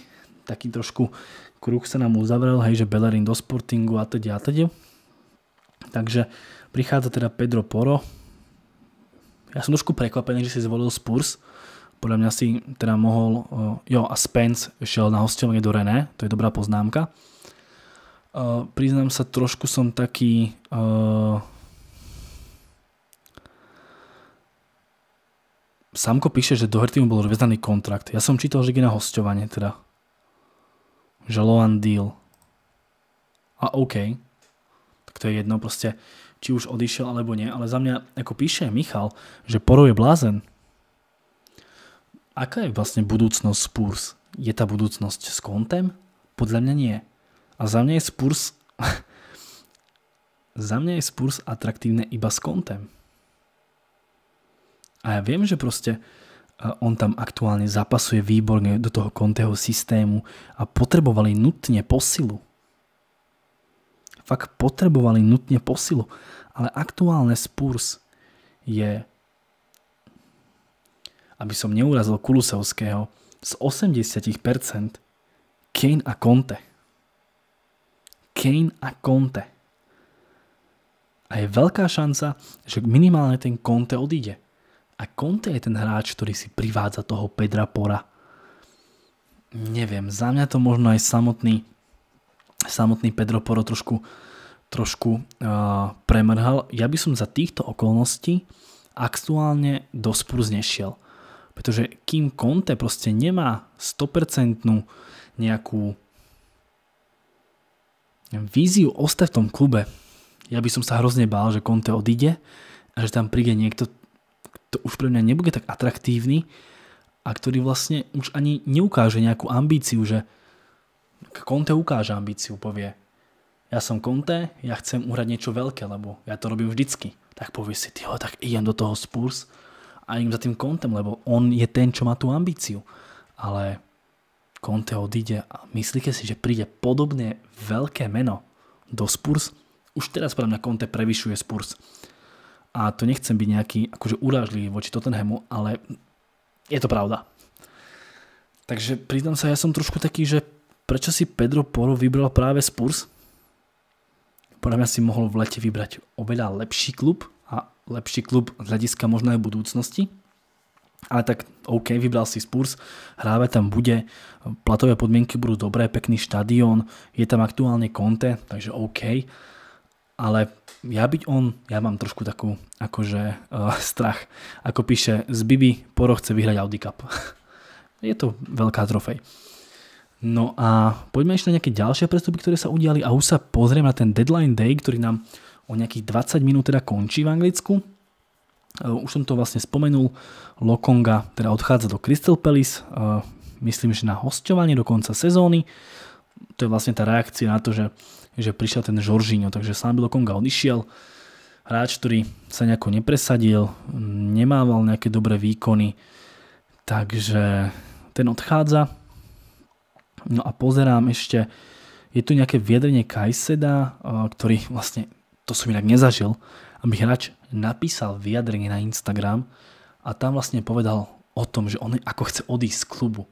taký trošku kruh sa nám uzavrel, hej, že Bellerin do Sportingu a teď a teď. Takže prichádza teda Pedro Poro, ja som trošku prekvapený, že si zvolil Spurs. Podľa mňa si teda mohol... Jo, a Spence šiel na hostovanie do René, to je dobrá poznámka. Uh, priznám sa, trošku som taký... Uh, Samko píše, že Doherty mu bol rozvezaný kontrakt. Ja som čítal, že je na hostovanie teda. Že low deal. A OK. Tak to je jedno proste či už odišiel alebo nie, ale za mňa, ako píše Michal, že Poro je blázen. Aká je vlastne budúcnosť Spurs? Je tá budúcnosť s kontem? Podľa mňa nie. A za mňa je Spurs... za mňa je Spurs atraktívne iba s kontem. A ja viem, že proste e, on tam aktuálne zapasuje výborne do toho konteho systému a potrebovali nutne posilu fakt potrebovali nutne posilu. Ale aktuálne Spurs je, aby som neurazil Kulusevského, z 80% Kane a Conte. Kane a Conte. A je veľká šanca, že minimálne ten Conte odíde. A Conte je ten hráč, ktorý si privádza toho Pedra Pora. Neviem, za mňa to možno aj samotný samotný Pedro Poro trošku, trošku uh, premrhal. Ja by som za týchto okolností aktuálne do Spurs nešiel. Pretože kým Conte proste nemá 100% nejakú víziu ostať v tom klube, ja by som sa hrozne bál, že Conte odíde a že tam príde niekto, kto už pre mňa nebude tak atraktívny a ktorý vlastne už ani neukáže nejakú ambíciu, že Conte ukáže ambíciu, povie ja som Conte, ja chcem uhrať niečo veľké, lebo ja to robím vždycky. Tak povie si, tyho, tak idem do toho Spurs a idem za tým Contem, lebo on je ten, čo má tú ambíciu. Ale Conte odíde a myslíte si, že príde podobne veľké meno do Spurs? Už teraz podľa mňa Conte prevyšuje Spurs. A to nechcem byť nejaký akože urážlivý voči Tottenhamu, ale je to pravda. Takže priznám sa, ja som trošku taký, že prečo si Pedro Poro vybral práve Spurs? Podľa mňa si mohol v lete vybrať oveľa lepší klub a lepší klub z hľadiska možno aj budúcnosti. Ale tak OK, vybral si Spurs, hráve tam bude, platové podmienky budú dobré, pekný štadión, je tam aktuálne konte, takže OK. Ale ja byť on, ja mám trošku takú akože uh, strach. Ako píše z Bibi, Poro chce vyhrať Audi Cup. je to veľká trofej. No a poďme ešte na nejaké ďalšie prestupy, ktoré sa udiali a už sa pozrieme na ten deadline day, ktorý nám o nejakých 20 minút teda končí v Anglicku. E, už som to vlastne spomenul, Lokonga teda odchádza do Crystal Palace, e, myslím, že na hostovanie do konca sezóny. To je vlastne tá reakcia na to, že, že prišiel ten Žoržíňo, takže sám Lokonga odišiel. Hráč, ktorý sa nejako nepresadil, nemával nejaké dobré výkony, takže ten odchádza No a pozerám ešte, je tu nejaké viedrenie Kajseda, eh, ktorý vlastne, to som inak nezažil, aby hráč napísal vyjadrenie na Instagram a tam vlastne povedal o tom, že on ako chce odísť z klubu.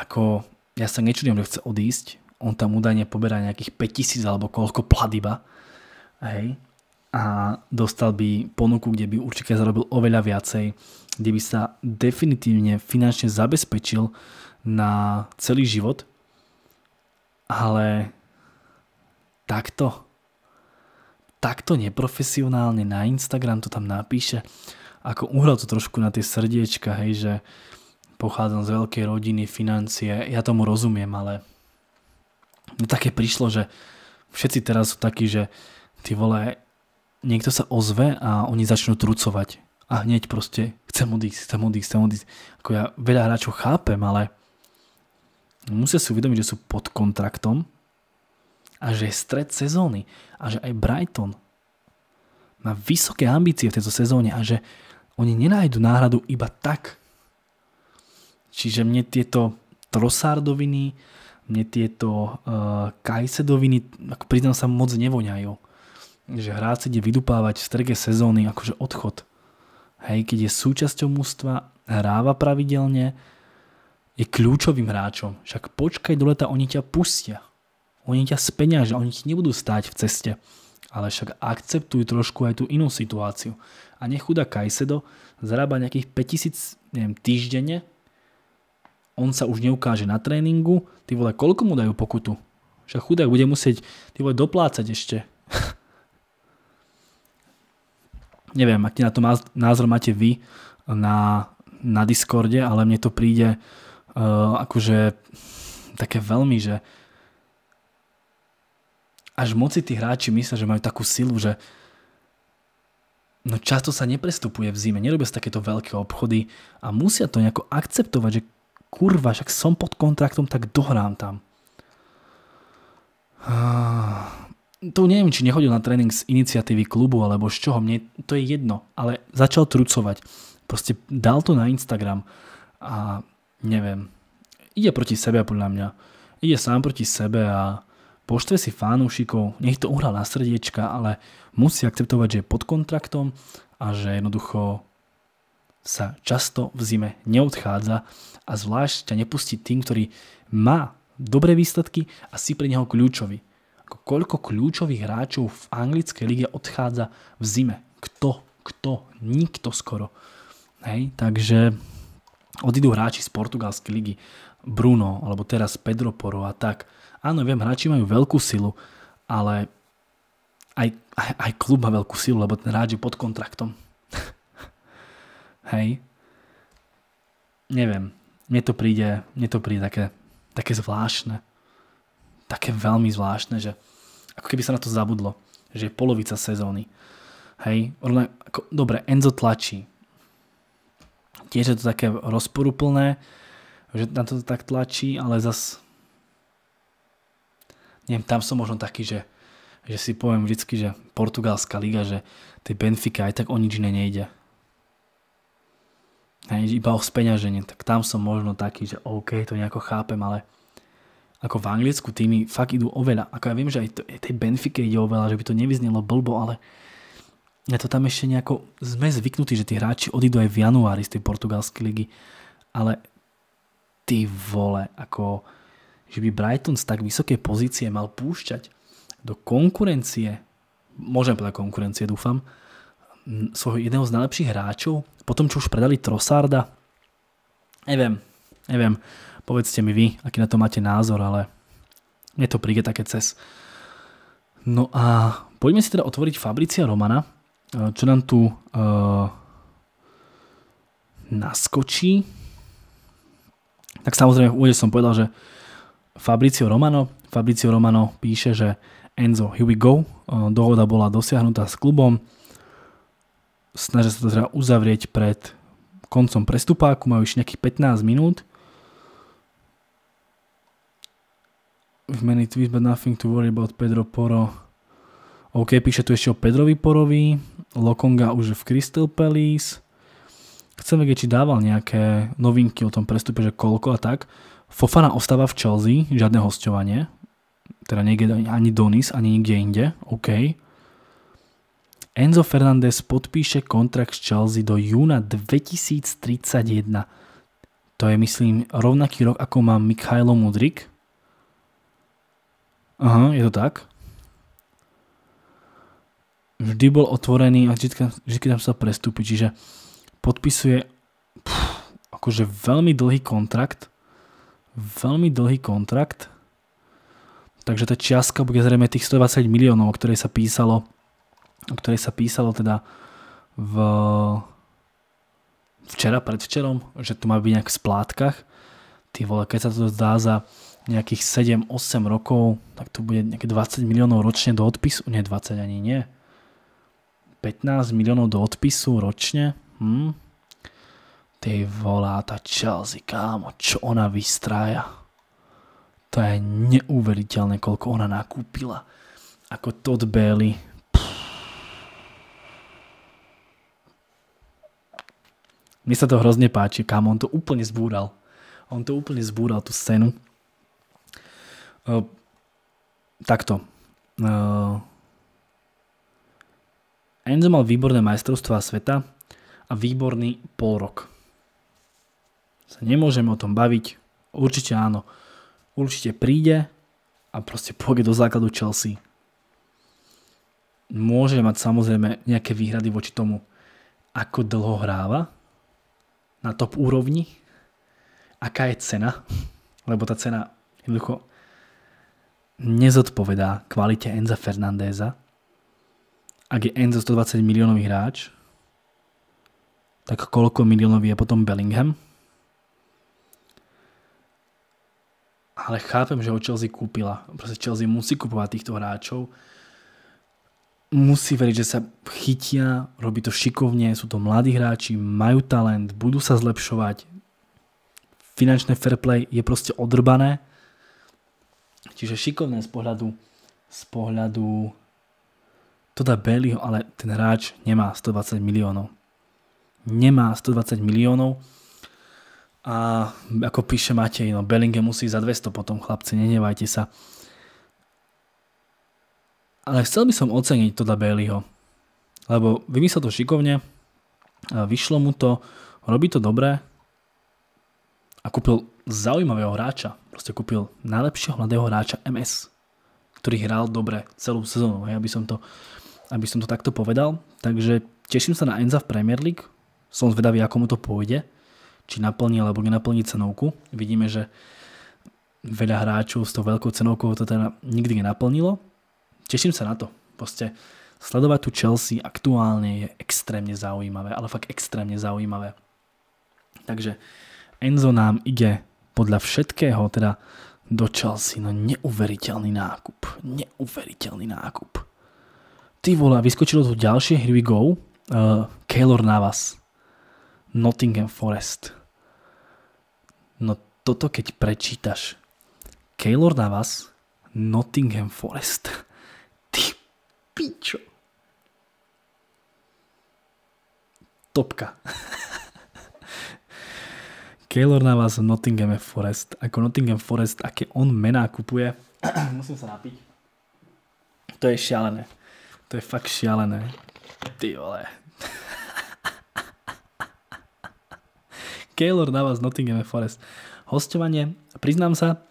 Ako, ja sa nečudím, že chce odísť, on tam údajne poberá nejakých 5000 alebo koľko plat Hej. A dostal by ponuku, kde by určite zarobil oveľa viacej, kde by sa definitívne finančne zabezpečil na celý život, ale takto, takto neprofesionálne na Instagram to tam napíše, ako uhral to trošku na tie srdiečka, hej, že pochádzam z veľkej rodiny, financie, ja tomu rozumiem, ale no také prišlo, že všetci teraz sú takí, že ty vole, niekto sa ozve a oni začnú trucovať a hneď proste chcem odísť, chcem odísť, chcem odísť. Ako ja veľa hráčov chápem, ale musia si uvedomiť, že sú pod kontraktom a že je stred sezóny a že aj Brighton má vysoké ambície v tejto sezóne a že oni nenájdu náhradu iba tak. Čiže mne tieto trosardoviny, mne tieto uh, e, kajsedoviny, ako priznám sa, moc nevoňajú. Že hráč ide vydupávať v strege sezóny akože odchod. Hej, keď je súčasťou mústva, hráva pravidelne, je kľúčovým hráčom. Však počkaj do leta, oni ťa pustia. Oni ťa spenia, že oni ti nebudú stáť v ceste. Ale však akceptuj trošku aj tú inú situáciu. A nechudá Kajsedo zarába nejakých 5000 neviem, týždenne, on sa už neukáže na tréningu, ty vole, koľko mu dajú pokutu? Však chudák bude musieť, ty vole, doplácať ešte. Neviem, aký na to názor máte vy na, na Discorde, ale mne to príde, uh, akože také veľmi, že až moci tí hráči myslia, že majú takú silu, že no často sa neprestupuje v zime, nerobia sa takéto veľké obchody a musia to nejako akceptovať, že kurva, však som pod kontraktom, tak dohrám tam. Ah, tu neviem, či nechodil na tréning z iniciatívy klubu alebo z čoho, mne to je jedno, ale začal trucovať. Proste dal to na Instagram a neviem, ide proti sebe podľa mňa. Ide sám proti sebe a poštve si fanúšikov, nech to uhral na srdiečka, ale musí akceptovať, že je pod kontraktom a že jednoducho sa často v zime neodchádza a zvlášť ťa nepustí tým, ktorý má dobré výsledky a si pre neho kľúčový. Ako koľko kľúčových hráčov v anglickej lige odchádza v zime? Kto? Kto? Nikto skoro. Hej, takže odídu hráči z portugalskej ligy, Bruno alebo teraz Pedro Poro a tak. Áno, viem, hráči majú veľkú silu, ale aj, aj, aj klub má veľkú silu, lebo ten hráč je pod kontraktom. Hej. Neviem, mne to príde, mne to príde také, také zvláštne. Také veľmi zvláštne, že ako keby sa na to zabudlo, že je polovica sezóny. Hej, dobre, Enzo tlačí, tiež je to také rozporuplné, že na to tak tlačí, ale zas neviem, tam som možno taký, že, že si poviem vždycky, že portugalská liga, že tej Benfica aj tak o nič iné nejde. Hej, iba o speňaženie, tak tam som možno taký, že OK, to nejako chápem, ale ako v Anglicku týmy fakt idú oveľa. Ako ja viem, že aj tej Benfike ide oveľa, že by to nevyznelo blbo, ale ja to tam ešte nejako, sme zvyknutí, že tí hráči odídu aj v januári z tej portugalskej ligy, ale ty vole, ako že by Brighton z tak vysokej pozície mal púšťať do konkurencie, môžem povedať konkurencie, dúfam, svojho jedného z najlepších hráčov, po tom, čo už predali Trosarda, neviem, neviem, povedzte mi vy, aký na to máte názor, ale mne to príde také cez. No a poďme si teda otvoriť Fabricia Romana, Eh, čo nám tu uh, naskočí. Tak samozrejme v úvode som povedal, že Fabricio Romano, Fabricio Romano píše, že Enzo, here we go, uh, dohoda bola dosiahnutá s klubom, snažia sa to teda uzavrieť pred koncom prestupáku, majú ešte nejakých 15 minút. We've many tweets, but nothing to worry about Pedro Poro. OK, píše tu ešte o Pedrovi Porovi, Lokonga už v Crystal Palace. Chcem vedieť, či dával nejaké novinky o tom prestupe, že koľko a tak. Fofana ostáva v Chelsea, žiadne hostovanie. Teda niekde ani Donis, ani nikde inde. OK. Enzo Fernández podpíše kontrakt s Chelsea do júna 2031. To je, myslím, rovnaký rok, ako má Mikhailo Mudrik. Aha, je to tak? vždy bol otvorený a vždy, vždy tam sa prestúpiť. Čiže podpisuje pff, akože veľmi dlhý kontrakt. Veľmi dlhý kontrakt. Takže tá čiastka bude zrejme tých 120 miliónov, o ktorej sa písalo, o ktorej sa písalo teda v včera, predvčerom, že tu má byť nejak v splátkach. Ty vole, keď sa to zdá za nejakých 7-8 rokov, tak to bude nejaké 20 miliónov ročne do odpisu. Nie, 20 ani nie. 15 miliónov do odpisu ročne? Hm? Ty volá tá Chelsea, kámo, čo ona vystrája. To je neuveriteľné, koľko ona nakúpila. Ako Todd Bailey. Mne sa to hrozne páči, kámo, on to úplne zbúral. On to úplne zbúral, tú scénu. Uh, takto. Uh, a Enzo mal výborné majstrovstvá sveta a výborný pol rok. Sa nemôžeme o tom baviť. Určite áno. Určite príde a proste pôjde do základu Chelsea. Môže mať samozrejme nejaké výhrady voči tomu, ako dlho hráva na top úrovni, aká je cena, lebo tá cena jednoducho nezodpovedá kvalite Enza Fernandéza ak je Enzo 120 miliónový hráč, tak koľko miliónový je potom Bellingham? Ale chápem, že ho Chelsea kúpila. Proste Chelsea musí kupovať týchto hráčov. Musí veriť, že sa chytia, robí to šikovne, sú to mladí hráči, majú talent, budú sa zlepšovať. Finančné fair play je proste odrbané. Čiže šikovné z pohľadu, z pohľadu to dá Bailey, ale ten hráč nemá 120 miliónov. Nemá 120 miliónov a ako píše Matej, no Bellingham musí za 200 potom, chlapci, nenevajte sa. Ale chcel by som oceniť dá Baileyho, lebo vymyslel to šikovne, vyšlo mu to, robí to dobré a kúpil zaujímavého hráča. Proste kúpil najlepšieho mladého hráča MS, ktorý hral dobre celú sezónu. Ja by som to aby som to takto povedal. Takže teším sa na Enza v Premier League. Som zvedavý, ako mu to pôjde. Či naplní alebo nenaplní cenovku. Vidíme, že veľa hráčov s tou veľkou cenovkou to teda nikdy nenaplnilo. Teším sa na to. Proste sledovať tu Chelsea aktuálne je extrémne zaujímavé, ale fakt extrémne zaujímavé. Takže Enzo nám ide podľa všetkého teda do Chelsea, no neuveriteľný nákup, neuveriteľný nákup. Ty vole, vyskočilo tu ďalšie, here we go. Uh, Keylor Navas. Nottingham Forest. No toto keď prečítaš. na Navas, Nottingham Forest. Ty pičo. Topka. Keylor na v Nottingham Forest. Ako Nottingham Forest, aké on mená kupuje. Musím sa napiť. To je šialené. To je fakt šialené. Ty vole. Kaylor na vás Nottingham Forest. Hostovanie, priznám sa,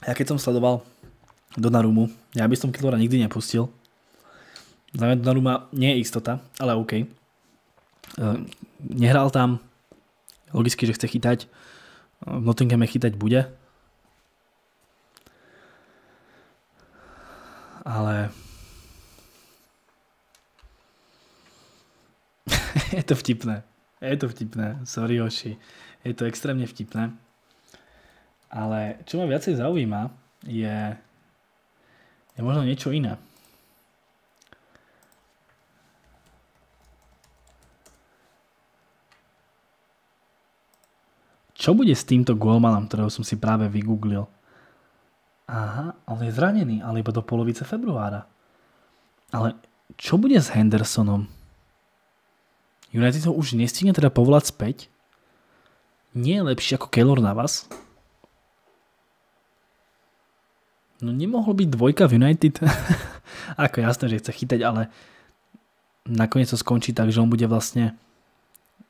ja keď som sledoval narumu, ja by som Kaylora nikdy nepustil. Znamená Donnarumma nie je istota, ale OK. E, nehral tam, logicky, že chce chytať, e, v Nottinghame chytať bude, ale je to vtipné. Je to vtipné, sorry Oši. Je to extrémne vtipné. Ale čo ma viacej zaujíma, je, je možno niečo iné. Čo bude s týmto golmanom, ktorého som si práve vygooglil? Aha, on je zranený, ale iba do polovice februára. Ale čo bude s Hendersonom? United ho už nestihne teda povolať späť? Nie je lepšie ako Keylor na vás? No nemohol byť dvojka v United. ako jasné, že chce chytať, ale nakoniec to skončí tak, že on bude vlastne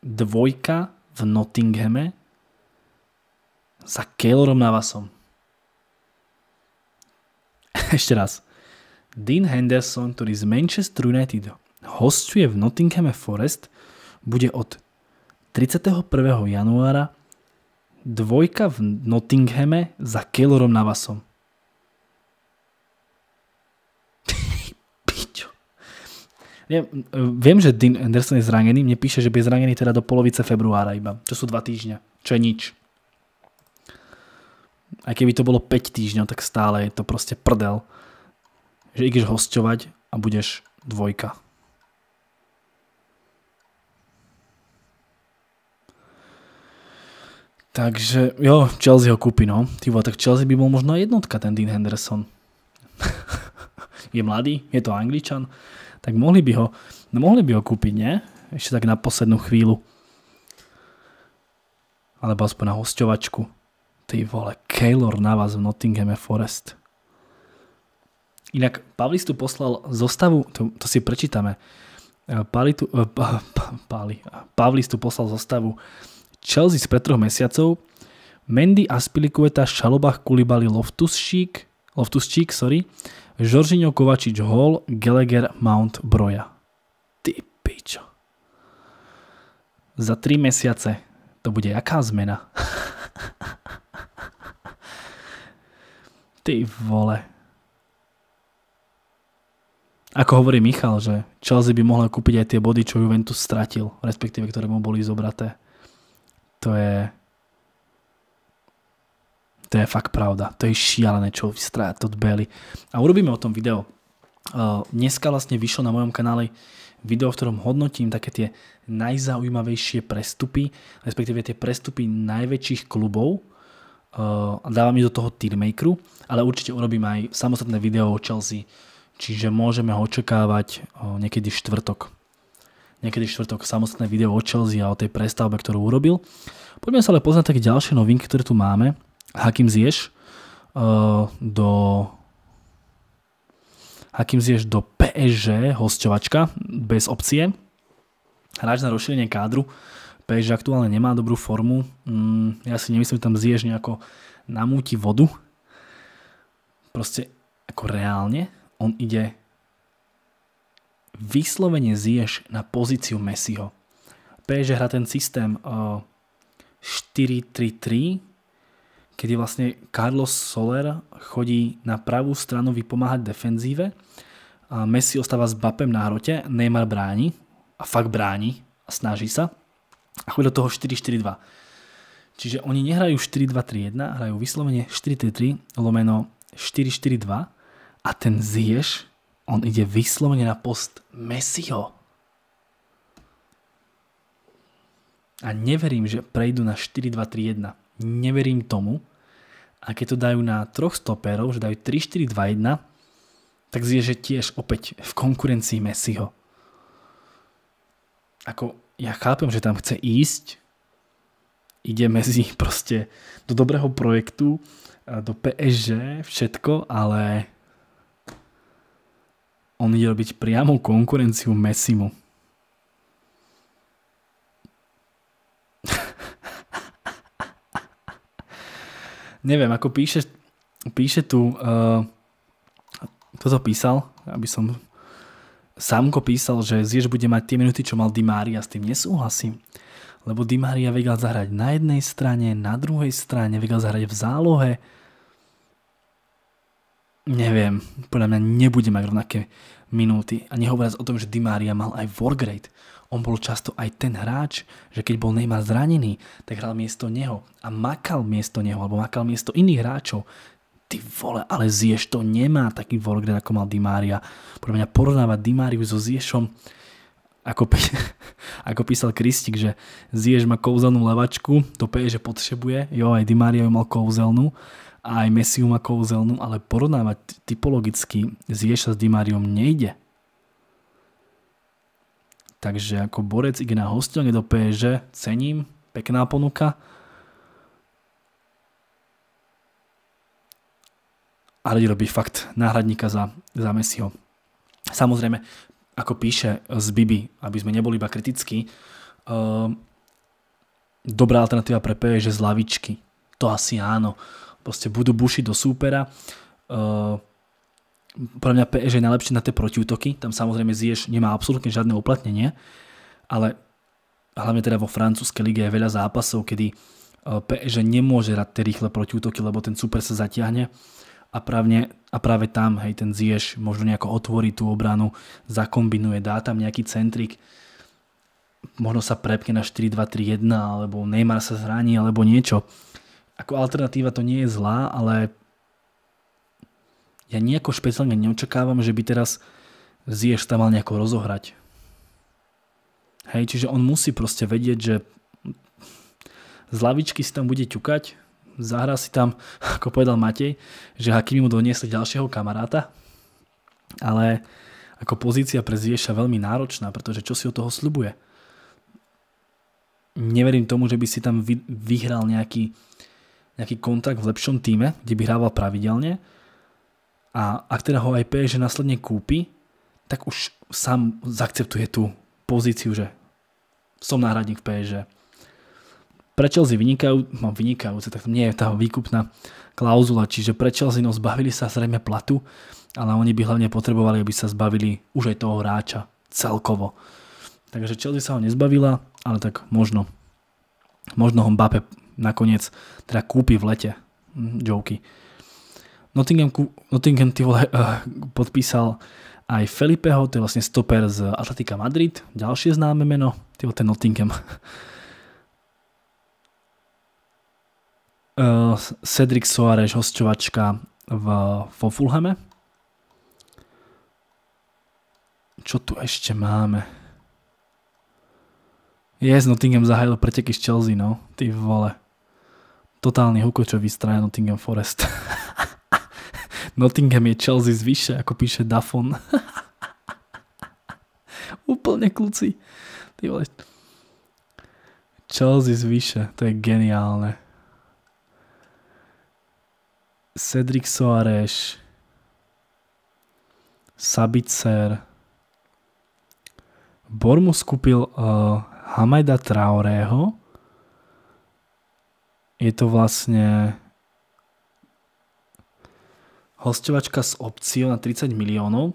dvojka v Nottinghame za na vasom. Ešte raz. Dean Henderson, ktorý z Manchester United hostuje v Nottingham Forest, bude od 31. januára dvojka v Nottinghame za kelorom Navasom. Ja, viem, že Dean Anderson je zranený, mne píše, že bude zranený teda do polovice februára iba, čo sú dva týždňa, čo je nič. Aj keby to bolo 5 týždňov, tak stále je to proste prdel, že ideš hosťovať a budeš dvojka. Takže, jo, Chelsea ho kúpi, no. Ty vole, tak Chelsea by bol možno jednotka, ten Dean Henderson. je mladý, je to angličan, tak mohli by ho, no mohli by ho kúpiť, nie? Ešte tak na poslednú chvíľu. Alebo aspoň na hostovačku. Ty vole, Kaylor na vás v Nottingham Forest. Inak Pavlis tu poslal zostavu, to, to si prečítame. Eh, Pali tu, pa, eh, pa, Pali, Pavlis tu poslal zostavu Chelsea z pred troch mesiacov, Mendy a Spilikueta Šalobach Kulibali Loftus Cheek, Loftus Cheek, sorry, Žoržiňo Kovačič Hall, Gallagher Mount Broja. Ty pičo. Za 3 mesiace to bude jaká zmena? Ty vole. Ako hovorí Michal, že Chelsea by mohla kúpiť aj tie body, čo Juventus stratil, respektíve ktoré mu boli zobraté. To je... To je fakt pravda. To je šialené, čo stráta od Bailey. A urobíme o tom video. Dneska vlastne vyšlo na mojom kanále video, v ktorom hodnotím také tie najzaujímavejšie prestupy, respektíve tie prestupy najväčších klubov, Eh, a dávam ju do toho Tearmakeru, ale určite urobím aj samostatné video o Chelsea, čiže môžeme ho očakávať eh, niekedy v štvrtok. Niekedy v štvrtok samostatné video o Chelsea a o tej prestavbe, ktorú urobil. Poďme sa ale poznať také ďalšie novinky, ktoré tu máme. Hakim Zieš eh, do Hakim Zieš do PSG, hostovačka, bez opcie. Hráč na rozšírenie kádru Peš aktuálne nemá dobrú formu. Mm, ja si nemyslím, že tam zješ nejako namúti vodu. Proste ako reálne on ide vyslovene zješ na pozíciu Messiho. Peš hra ten systém uh, eh, 4-3-3, kedy vlastne Carlos Soler chodí na pravú stranu vypomáhať defenzíve a Messi ostáva s Bapem na hrote, Neymar bráni a fakt bráni a snaží sa. A chodil toho 4-4-2. Čiže oni nehrajú 4-2-3-1, hrajú vyslovene 4-3-3 lomeno 4-4-2 a ten Ziyech, on ide vyslovene na post Messiho. A neverím, že prejdú na 4-2-3-1. Neverím tomu. A keď to dajú na troch stoperov, že dajú 3-4-2-1, tak Ziyech že tiež opäť v konkurencii Messiho. Ako ja chápem, že tam chce ísť, ide medzi proste do dobrého projektu, do PSG, všetko, ale on ide robiť priamo konkurenciu Messimu. Neviem, ako píše, píše tu, uh, kto to písal, aby som Samko písal, že Zieš bude mať tie minuty, čo mal Di Maria, s tým nesúhlasím. Lebo Di Maria vedel zahrať na jednej strane, na druhej strane, vedel zahrať v zálohe. Neviem, podľa mňa nebude mať rovnaké minúty. A nehovoriac o tom, že Di Maria mal aj Wargrade. On bol často aj ten hráč, že keď bol Neymar zranený, tak hral miesto neho a makal miesto neho, alebo makal miesto iných hráčov ty vole, ale Zieš to nemá taký workden, ako mal Dimária. Podľa mňa porovnávať Dimáriu so Ziešom, ako, ako písal Kristik, že Zieš má kouzelnú levačku, to peje, že potrebuje, jo, aj Dimária ju mal kouzelnú, a aj ju má kouzelnú, ale porovnávať typologicky Zieša s Dimáriom nejde. Takže ako borec ide na hostelne do PSG, e, cením, pekná ponuka, a radil by fakt náhradníka za, za Messiho. Samozrejme, ako píše z Bibi, aby sme neboli iba kritickí, uh, dobrá alternatíva pre PSG z lavičky. To asi áno. Proste budú bušiť do súpera. Uh, pre mňa PSG je najlepšie na tie protiútoky. Tam samozrejme Zieš nemá absolútne žiadne uplatnenie, ale hlavne teda vo francúzskej lige je veľa zápasov, kedy ehm, PSG nemôže rať tie rýchle protiútoky, lebo ten súper sa zatiahne a, právne, a práve tam hej, ten Zieš možno nejako otvorí tú obranu, zakombinuje, dá tam nejaký centrik, možno sa prepne na 4-2-3-1 alebo Neymar sa zraní alebo niečo. Ako alternatíva to nie je zlá, ale ja nejako špeciálne neočakávam, že by teraz Zieš tam mal nejako rozohrať. Hej, čiže on musí proste vedieť, že z lavičky si tam bude ťukať, zahra si tam, ako povedal Matej, že Hakimi mu doniesli ďalšieho kamaráta, ale ako pozícia pre Zvieša veľmi náročná, pretože čo si od toho slubuje? Neverím tomu, že by si tam vyhral nejaký, nejaký kontakt v lepšom týme, kde by hrával pravidelne a ak teda ho aj PSG následne kúpi, tak už sám zakceptuje tú pozíciu, že som náhradník v PSG pre Chelsea vynikajú, no vynikajúce, tak nie je tá výkupná klauzula, čiže pre Chelsea no zbavili sa zrejme platu, ale oni by hlavne potrebovali, aby sa zbavili už aj toho hráča celkovo. Takže Chelsea sa ho nezbavila, ale tak možno, možno ho Mbappe nakoniec teda kúpi v lete. Hm, Joky. Nottingham, Nottingham vole, uh, podpísal aj Felipeho, to je vlastne stoper z Atletika Madrid, ďalšie známe meno, ty ten Nottingham. Eh, Cedric Soares, hostovačka v, vo Fulhame. Čo tu ešte máme? Yes, Nottingham zahajil preteky z Chelsea, no. Ty vole. Totálny huko, čo vystraja Nottingham Forest. Nottingham je Chelsea zvyše, ako píše Dafon. Úplne kľúci. Chelsea zvyše, to je geniálne. Cedric Soares, Sabitzer, bormu skúpil uh, eh, Hamajda Traorého. Je to vlastne hostovačka s opciou na 30 miliónov.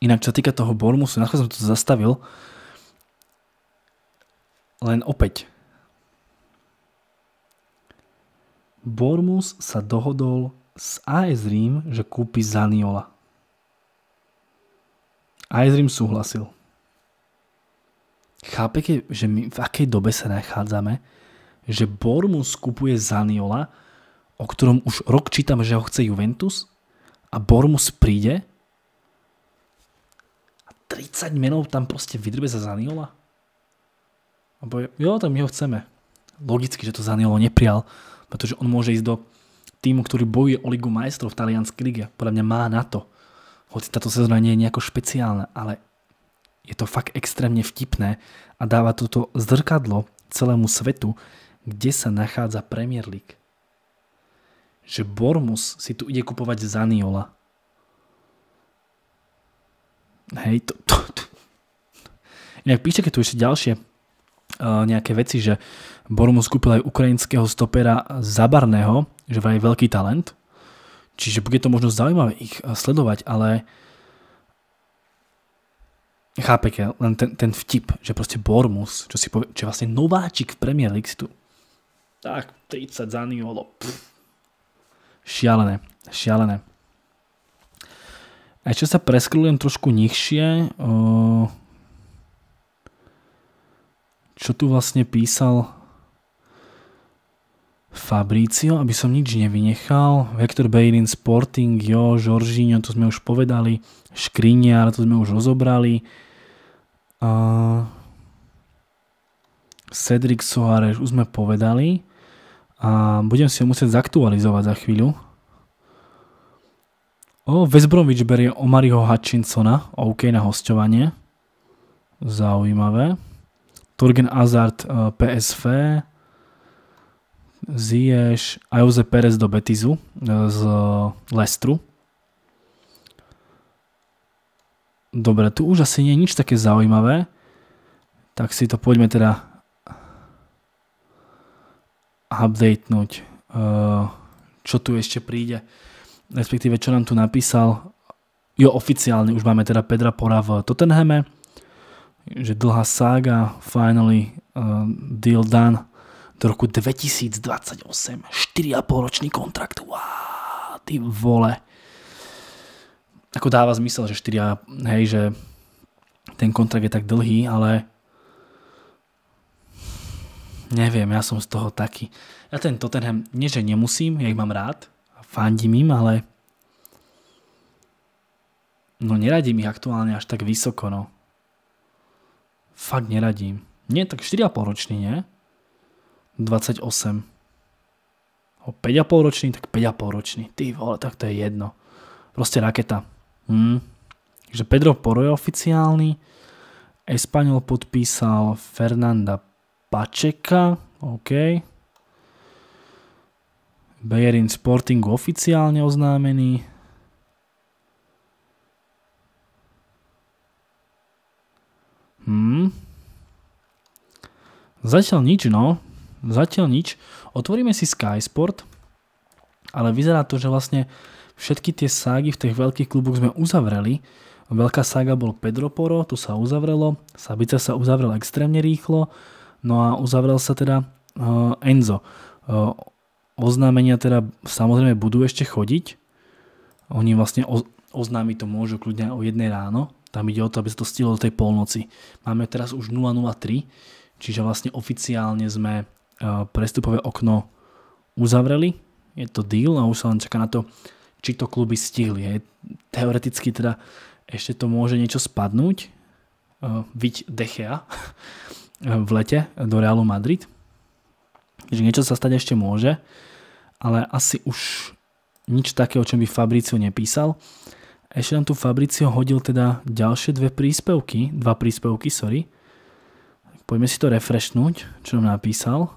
Inak čo týka toho Bormusu, na som to zastavil. Len opäť, Bormus sa dohodol s AS Rím, že kúpi Zaniola. AS Rím súhlasil. Chápe, že my v akej dobe sa nachádzame, že Bormus kúpuje Zaniola, o ktorom už rok čítam, že ho chce Juventus a Bormus príde a 30 menov tam proste vydrbe za Zaniola? A povie, jo, tam my ho chceme logicky, že to Zaniolo neprijal, pretože on môže ísť do týmu, ktorý bojuje o Ligu majstrov v talianskej lige. Podľa mňa má na to. Hoci táto sezóna nie je nejako špeciálna, ale je to fakt extrémne vtipné a dáva toto zrkadlo celému svetu, kde sa nachádza Premier League. Že Bormus si tu ide kupovať Zaniola. Hej, to, to, to. Inak píšte, keď tu ešte ďalšie E, nejaké veci, že Bormus kúpil aj ukrajinského stopera Zabarného, že vraj veľký talent. Čiže bude to možno zaujímavé ich e, sledovať, ale chápete len ten, ten vtip, že proste Bormus, čo si povie, je vlastne nováčik v Premier League tu tak 30 za Niolo. Šialené, šialené. A čo sa preskrujem trošku nižšie, uh, čo tu vlastne písal Fabricio, aby som nič nevynechal. Vektor Beirin, Sporting, jo, Žoržíňo, to sme už povedali. Škriniar, to sme už rozobrali. Uh, Cedric Soares, už sme povedali. A budem si ho musieť zaktualizovať za chvíľu. O, Vesbrovič berie Omariho Hutchinsona, OK na hostovanie. Zaujímavé. Turgen Azard eh, PSV, Ziyech a Jose Perez do Betizu eh, z eh, Lestru. Dobre, tu už asi nie je nič také zaujímavé. Tak si to poďme teda updatenúť. Čo tu ešte príde? Respektíve, čo nám tu napísal. Jo, oficiálne už máme teda Pedra Pora v Tottenhame že dlhá sága, finally uh, deal done do roku 2028. 4,5 ročný kontrakt. Wow, ty vole. Ako dáva zmysel, že 4, hej, že ten kontrakt je tak dlhý, ale neviem, ja som z toho taký. Ja ten Tottenham, nie že nemusím, ja ich mám rád, fandím im, ale no neradím ich aktuálne až tak vysoko, no. Fakt neradím. Nie, tak 4,5 ročný, nie? 28. O 5,5 ročný, tak 5,5 ročný. Ty vole, tak to je jedno. Proste raketa. Hm. Takže Pedro Poro je oficiálny. Espanol podpísal Fernanda Pačeka. OK. Bejerin Sportingu oficiálne oznámený. Hmm. Zatiaľ nič, no. Zatiaľ nič. Otvoríme si Skysport, ale vyzerá to, že vlastne všetky tie ságy v tých veľkých kluboch sme uzavreli. Veľká sága bol Pedro Poro, to sa uzavrelo. Sabica sa uzavrel extrémne rýchlo. No a uzavrel sa teda uh, Enzo. Uh, oznámenia teda samozrejme budú ešte chodiť. Oni vlastne oznámiť to môžu kľudne o jednej ráno, tam ide o to, aby sa to stilo do tej polnoci. Máme teraz už 003, čiže vlastne oficiálne sme e, prestupové okno uzavreli. Je to deal a už sa len čaká na to, či to kluby stihli. Teoreticky teda ešte to môže niečo spadnúť. E, Viť Dechea v lete do Realu Madrid. Takže niečo sa stať ešte môže, ale asi už nič také, o čom by Fabricio nepísal. Ešte nám tu Fabricio hodil teda ďalšie dve príspevky, dva príspevky, sorry. Poďme si to refreshnúť, čo nám napísal.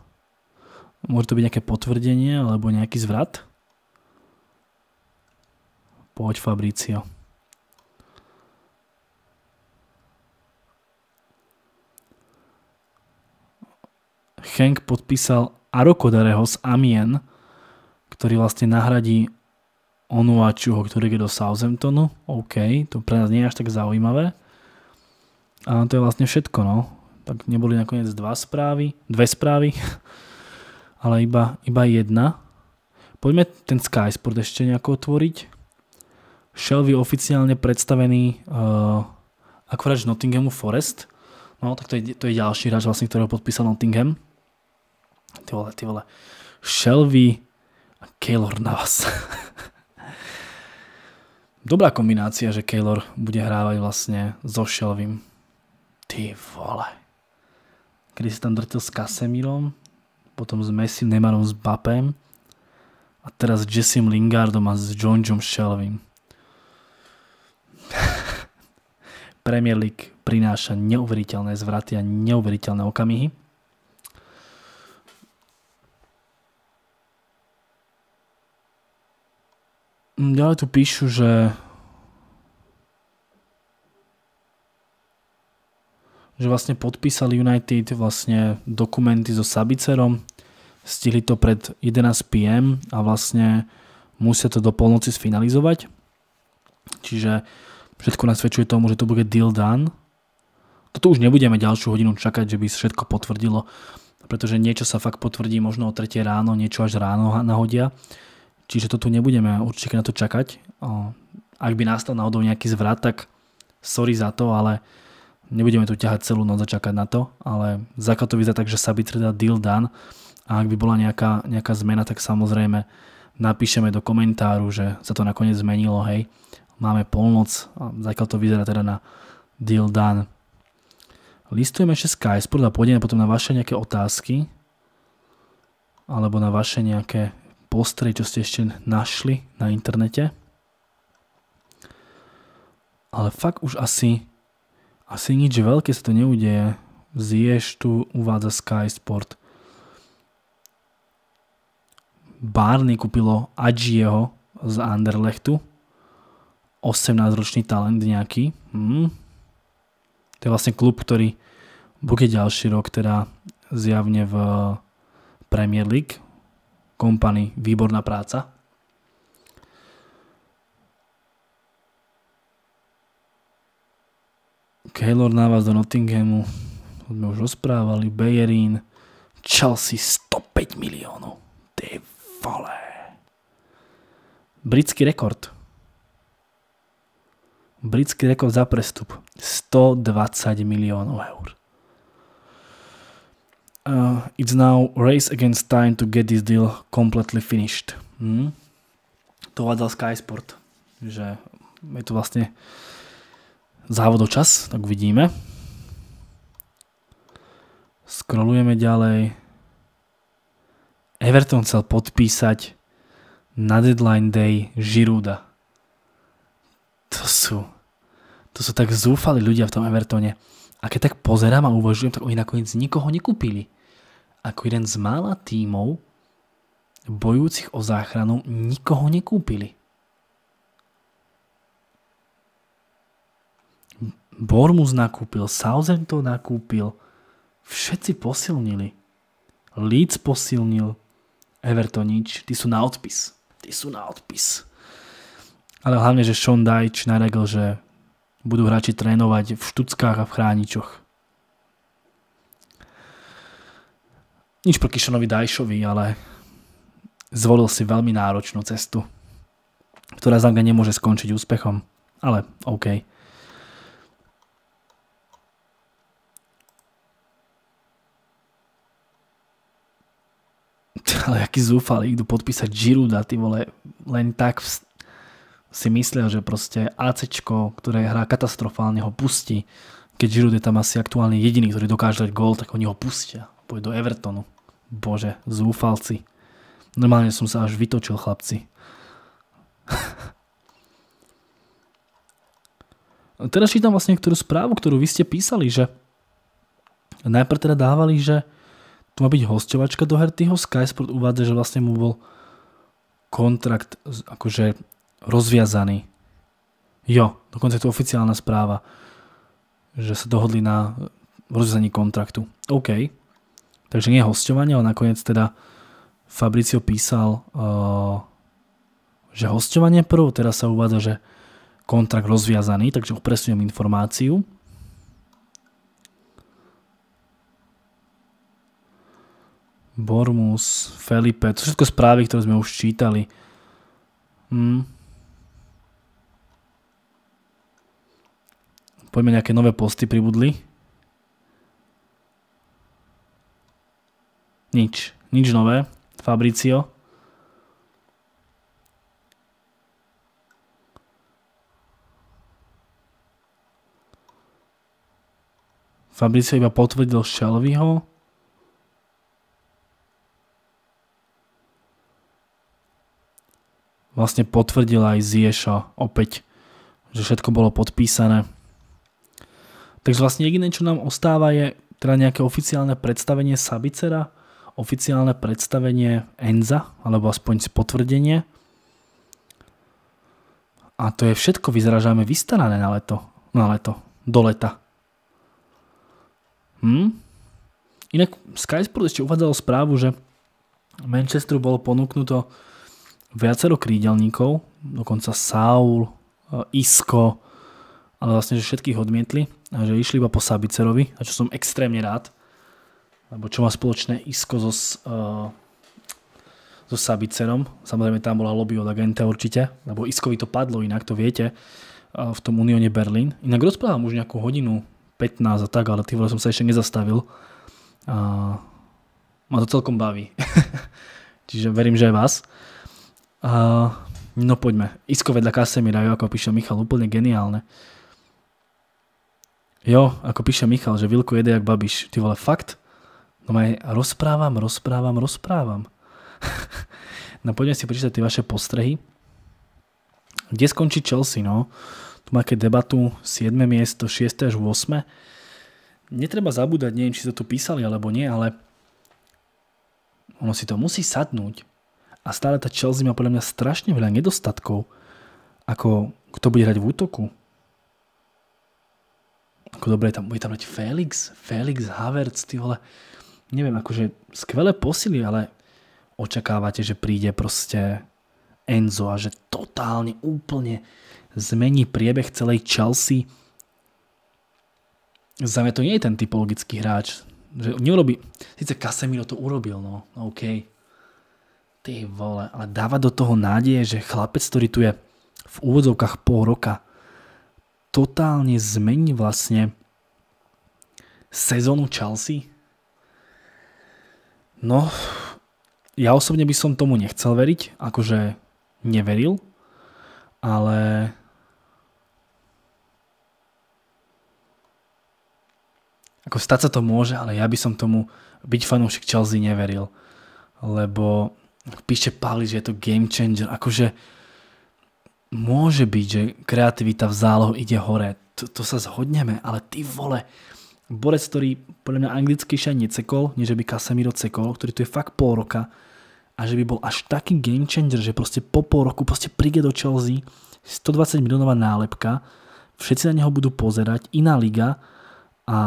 Môže to byť nejaké potvrdenie alebo nejaký zvrat. Poď Fabricio. Henk podpísal Arokodareho z Amien, ktorý vlastne nahradí čuho ktorý je do Southamptonu. OK, to pre nás nie je až tak zaujímavé. A to je vlastne všetko, no. Tak neboli nakoniec dva správy, dve správy, ale iba, iba jedna. Poďme ten Sky Sport ešte nejako otvoriť. Shelby oficiálne predstavený uh, eh, akurát Nottinghamu Forest. No, tak to je, to je ďalší hráč, vlastne, ktorého podpísal Nottingham. Ty vole, ty vole. Shelby a Keylor na vás. Dobrá kombinácia, že Keylor bude hrávať vlastne so Shelvim. Ty vole. Kedy si tam drtil s Casemírom, potom s Messi, Neymarom, s Bapem a teraz s Jessim Lingardom a s John Shelvim. Premier League prináša neuveriteľné zvraty a neuveriteľné okamihy. Ďalej tu píšu, že že vlastne podpísali United vlastne dokumenty so Sabicerom, stihli to pred 11 pm a vlastne musia to do polnoci sfinalizovať. Čiže všetko nasvedčuje tomu, že to bude deal done. Toto už nebudeme ďalšiu hodinu čakať, že by sa všetko potvrdilo, pretože niečo sa fakt potvrdí možno o 3 ráno, niečo až ráno nahodia. Čiže to tu nebudeme určite na to čakať. Ak by nastal náhodou nejaký zvrat, tak sorry za to, ale nebudeme tu ťahať celú noc a čakať na to, ale základ to vyzerá tak, že sa by teda deal done a ak by bola nejaká, nejaká zmena, tak samozrejme napíšeme do komentáru, že sa to nakoniec zmenilo, hej. Máme polnoc a základ to vyzerá teda na deal done. Listujeme ešte Sport a pôjdeme potom na vaše nejaké otázky alebo na vaše nejaké postrej, čo ste ešte našli na internete. Ale fakt už asi, asi nič veľké sa to neudeje. Zješ tu uvádza Sky Sport. Barney kúpilo Adjieho z Anderlechtu. 18-ročný talent nejaký. Hmm. To je vlastne klub, ktorý bude ďalší rok teda zjavne v Premier League Company, výborná práca. Keylor vás do Nottinghamu, to sme už rozprávali, Bejerín, Chelsea 105 miliónov. Ty vole. Britský rekord. Britský rekord za prestup. 120 miliónov eur uh, it's now race against time to get this deal completely finished. Hmm? To uvádzal Sky Sport, že je to vlastne závod o čas, tak uvidíme. Scrollujeme ďalej. Everton chcel podpísať na deadline day Žiruda. To sú, to sú tak zúfali ľudia v tom Evertone. A keď tak pozerám a uvažujem, tak oni nakoniec nikoho nekúpili ako jeden z mála tímov bojúcich o záchranu nikoho nekúpili. Bormuz nakúpil, Southampton nakúpil, všetci posilnili. Leeds posilnil, Everton nič, tí sú na odpis. Tí sú na odpis. Ale hlavne, že Sean Dyche naregl, že budú hráči trénovať v štuckách a v chráničoch. Nič proti Šonovi Dajšovi, ale zvolil si veľmi náročnú cestu, ktorá zanga nemôže skončiť úspechom, ale OK. Ale aký zúfali, idú podpísať Giruda, ty vole, len tak si myslel, že proste ACčko, ktoré hrá katastrofálne, ho pustí. Keď Giroud je tam asi aktuálne jediný, ktorý dokáže dať gól, tak oni ho pustia. Pôjde do Evertonu. Bože, zúfalci. Normálne som sa až vytočil, chlapci. Teraz čítam vlastne niektorú správu, ktorú vy ste písali, že najprv teda dávali, že tu má byť hostovačka do Hertyho, Skysport uvádza, že vlastne mu bol kontrakt akože rozviazaný. Jo, dokonca je to oficiálna správa, že sa dohodli na rozviazaní kontraktu. OK, Takže nie hostovanie, ale nakoniec teda Fabricio písal, eh, že hostovanie prv, teraz sa uvádza, že kontrakt rozviazaný, takže upresňujem informáciu. Bormus, Felipe, to všetko správy, ktoré sme už čítali. Hmm. Poďme nejaké nové posty pribudli. Nič. Nič nové. Fabricio. Fabricio iba potvrdil Shelbyho. Vlastne potvrdil aj Zieša opäť, že všetko bolo podpísané. Takže vlastne jediné, čo nám ostáva je teda nejaké oficiálne predstavenie Sabicera, oficiálne predstavenie ENZA, alebo aspoň potvrdenie. A to je všetko, vyzražáme vystarané na leto, na leto, do leta. Hm? Inak Sky Sport ešte uvádzalo správu, že Manchesteru bolo ponúknuto viacero krídelníkov, dokonca Saul, e, Isko, ale vlastne, že všetkých odmietli a že išli iba po Sabicerovi, a čo som extrémne rád, alebo čo má spoločné ISKO so, uh, so Sabicenom. Samozrejme tam bola lobby od agenta určite, lebo ISKOvi to padlo, inak to viete, uh, v tom Unióne Berlín. Inak rozprávam už nejakú hodinu 15 a tak, ale tým som sa ešte nezastavil. Uh, ma to celkom baví. Čiže verím, že aj vás. Uh, no poďme. Isko vedľa Kasemira, jo, ako píše Michal, úplne geniálne. Jo, ako píše Michal, že Vilko jede jak Babiš. Ty vole, fakt? No aj rozprávam, rozprávam, rozprávam. no poďme si prečítať tie vaše postrehy. Kde skončí Chelsea, no? Tu má keď debatu 7. miesto, 6. až 8. Netreba zabúdať, neviem, či sa tu písali alebo nie, ale ono si to musí sadnúť. A stále tá Chelsea má podľa mňa strašne veľa nedostatkov, ako kto bude hrať v útoku. Ako dobre, tam, bude tam hrať Felix, Felix Havertz, ty vole neviem, akože skvelé posily, ale očakávate, že príde proste Enzo a že totálne, úplne zmení priebeh celej Chelsea. Za mňa to nie je ten typologický hráč. Že neurobi, síce Casemiro to urobil, no, no OK. Ty vole, ale dáva do toho nádeje, že chlapec, ktorý tu je v úvodzovkách pol roka, totálne zmení vlastne sezónu Chelsea No, ja osobne by som tomu nechcel veriť, akože neveril, ale ako stať sa to môže, ale ja by som tomu byť fanúšik Chelsea neveril, lebo píše Pali, že je to game changer, akože môže byť, že kreativita v zálohu ide hore, to, to sa zhodneme, ale ty vole, borec, ktorý podľa mňa anglickejšie necekol, než by Casemiro cekol, ktorý tu je fakt pol roka a že by bol až taký game changer, že proste po pol roku proste príde do Chelsea 120 miliónová nálepka, všetci na neho budú pozerať, iná liga a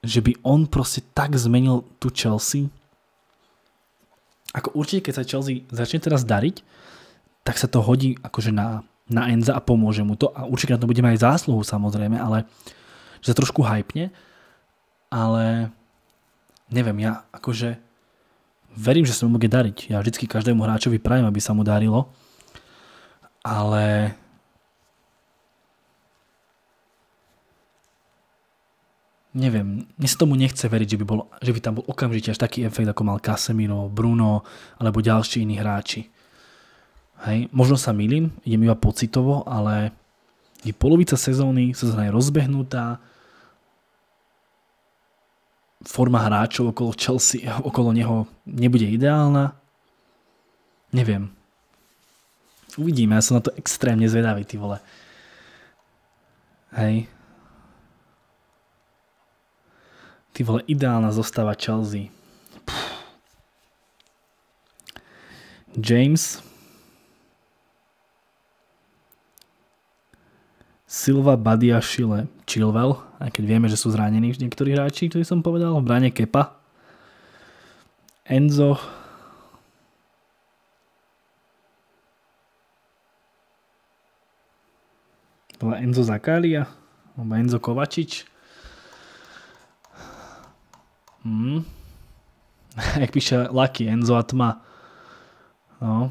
že by on proste tak zmenil tú Chelsea. Ako určite, keď sa Chelsea začne teraz dariť, tak sa to hodí akože na, na Enza a pomôže mu to a určite na to budeme aj zásluhu samozrejme, ale že sa trošku hypne, ale neviem, ja akože verím, že sa mu bude dariť. Ja vždycky každému hráčovi prajem, aby sa mu darilo, ale neviem, mne sa tomu nechce veriť, že by, bol, že by tam bol okamžite až taký efekt, ako mal Casemiro, Bruno alebo ďalší iní hráči. Hej, možno sa milím, idem iba pocitovo, ale je polovica sezóny, sezóna je rozbehnutá, forma hráčov okolo Chelsea, eh, okolo neho nebude ideálna. Neviem. Uvidíme, ja som na to extrémne zvedavý, ty vole. Hej. Ty vole, ideálna zostava Chelsea. Puh. James, Silva, Badia, Šile, Chilwell, aj keď vieme, že sú zranení niektorí hráči, ktorí som povedal, v brane Kepa, Enzo, bola Enzo Zakaria, alebo Enzo Kovačič. Hmm. Jak píše Lucky, Enzo a tma. No,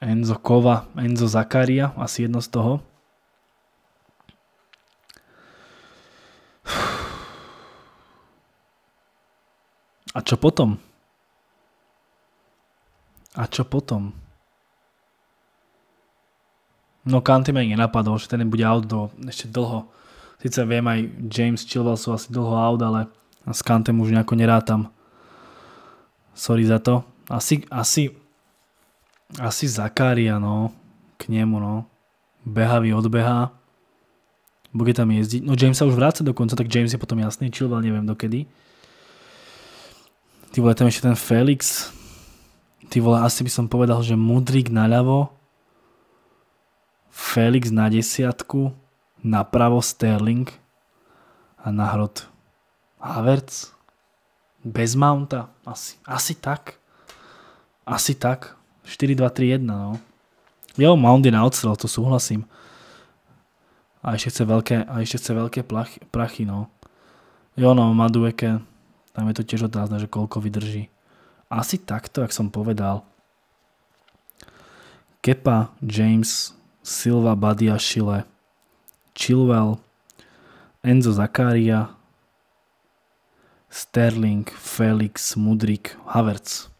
Enzo Kova, Enzo Zakaria, asi jedno z toho. A čo potom? A čo potom? No Kanty ma nenapadol, že ten bude out do, ešte dlho. Sice viem aj James Chilwell sú asi dlho out, ale s Kantem už nejako nerátam. Sorry za to. Asi, asi asi Zakária, no. K nemu, no. Behavý odbeha. Bude tam jezdiť. No James sa už vráca dokonca, tak James je potom jasný. Chilwell neviem dokedy. Ty vole, tam ešte ten Felix. Ty vole, asi by som povedal, že Mudrik naľavo. Felix na desiatku. Napravo Sterling. A na hrod Havertz. Bez Mounta. Asi, asi tak. Asi tak. 4-2-3-1, no. Jo, je na odstrel, to súhlasím. A ešte chce veľké, a ešte chce veľké prachy, no. Jo, no, Madueke, tam je to tiež otázne, že koľko vydrží. Asi takto, jak som povedal. Kepa, James, Silva, Badia, Schille, Chilwell, Enzo Zakaria, Sterling, Felix, Mudrik, Havertz.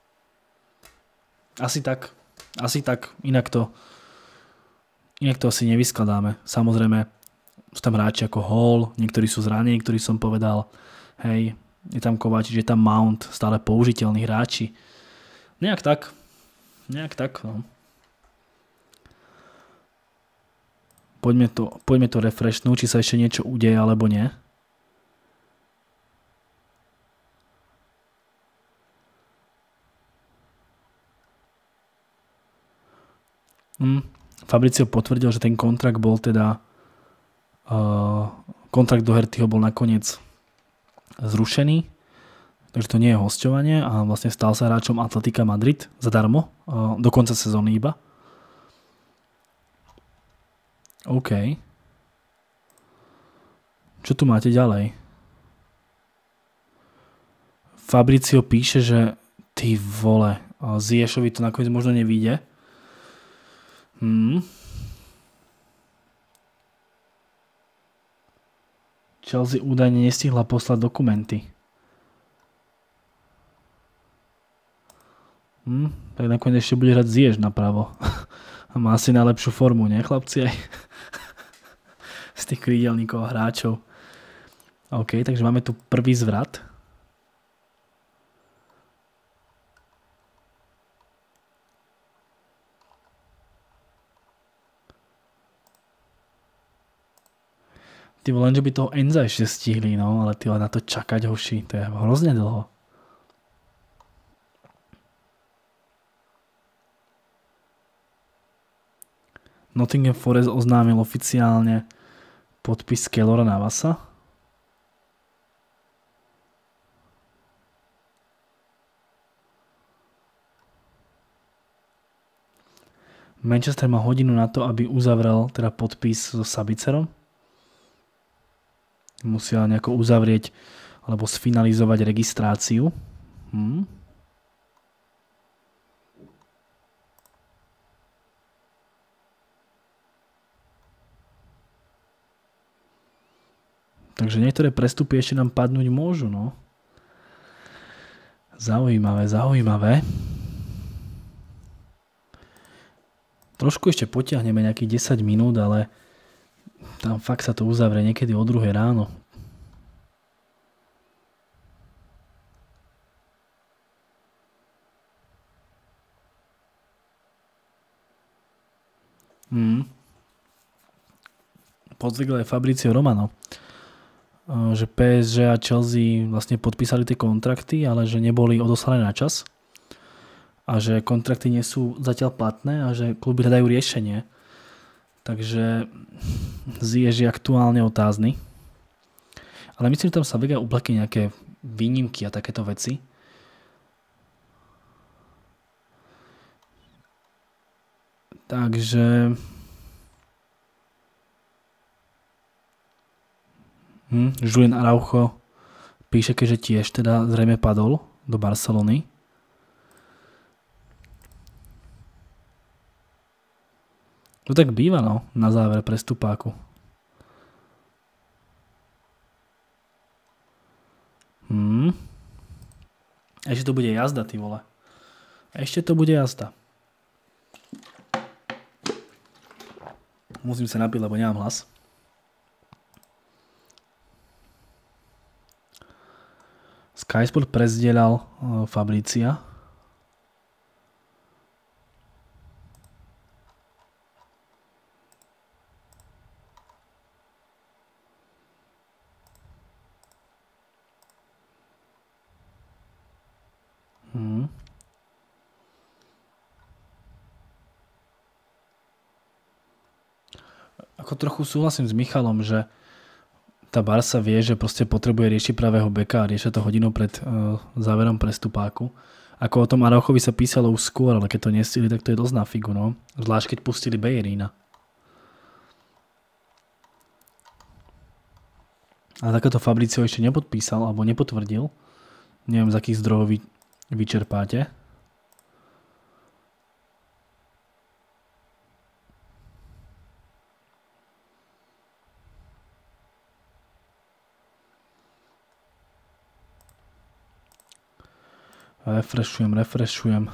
Asi tak. Asi tak. Inak to, inak to asi nevyskladáme. Samozrejme, sú tam hráči ako Hall, niektorí sú zranení, ktorí som povedal. Hej, je tam Kovačič, je tam Mount, stále použiteľní hráči. Nejak tak. Nejak tak, no. Poďme to, poďme to refreshnúť, či sa ešte niečo udeje alebo nie. Mm. Fabricio potvrdil, že ten kontrakt bol teda uh, kontrakt do Hertyho bol nakoniec zrušený, takže to nie je hostovanie a vlastne stal sa hráčom Atletika Madrid zadarmo, uh, do konca sezóny iba. OK. Čo tu máte ďalej? Fabricio píše, že ty vole, eh, Ziešovi to nakoniec možno nevíde. Hmm. Chelsea údajne nestihla poslať dokumenty. Hmm. tak nakoniec ešte bude hrať Ziež napravo. A má asi najlepšiu formu, ne chlapci aj? Z tých krídelníkov a hráčov. OK, takže máme tu prvý zvrat. Ty len, že by toho Enza ešte stihli, no, ale ty na to čakať hoši, to je hrozne dlho. Nottingham Forest oznámil oficiálne podpis Kellora Navasa. Manchester má hodinu na to, aby uzavrel teda podpis so Sabicerom musia nejako uzavrieť alebo sfinalizovať registráciu. Hm. Takže niektoré prestupy ešte nám padnúť môžu, no. Zaujímavé, zaujímavé. Trošku ešte potiahneme nejakých 10 minút, ale tam fakt sa to uzavrie niekedy o druhé ráno. Hmm. Podzvykle aj Fabricio Romano, eh, že PSG a Chelsea vlastne podpísali tie kontrakty, ale že neboli odoslané na čas a že kontrakty nie sú zatiaľ platné a že kluby hľadajú riešenie Takže Ziyech je aktuálne otázny. Ale myslím, že tam sa vedia ubleky nejaké výnimky a takéto veci. Takže... Hm, Julien Araujo píše, že tiež teda zrejme padol do Barcelony. To tak býva, no, na záver prestupáku. Hmm. Ešte to bude jazda, ty vole. Ešte to bude jazda. Musím sa napiť, lebo nemám hlas. Sky Sport prezdielal eh, Fabricia. trochu súhlasím s Michalom, že tá Barsa vie, že proste potrebuje riešiť pravého beka a riešia to hodinu pred uh, záverom prestupáku. Ako o tom Arauchovi sa písalo už skôr, ale keď to nestili, tak to je dosť na figu, no. Zvlášť keď pustili Bejerína. A takéto Fabricio ešte nepodpísal alebo nepotvrdil. Neviem, z akých zdrojov vy, vyčerpáte. Refreshujem, refreshujem.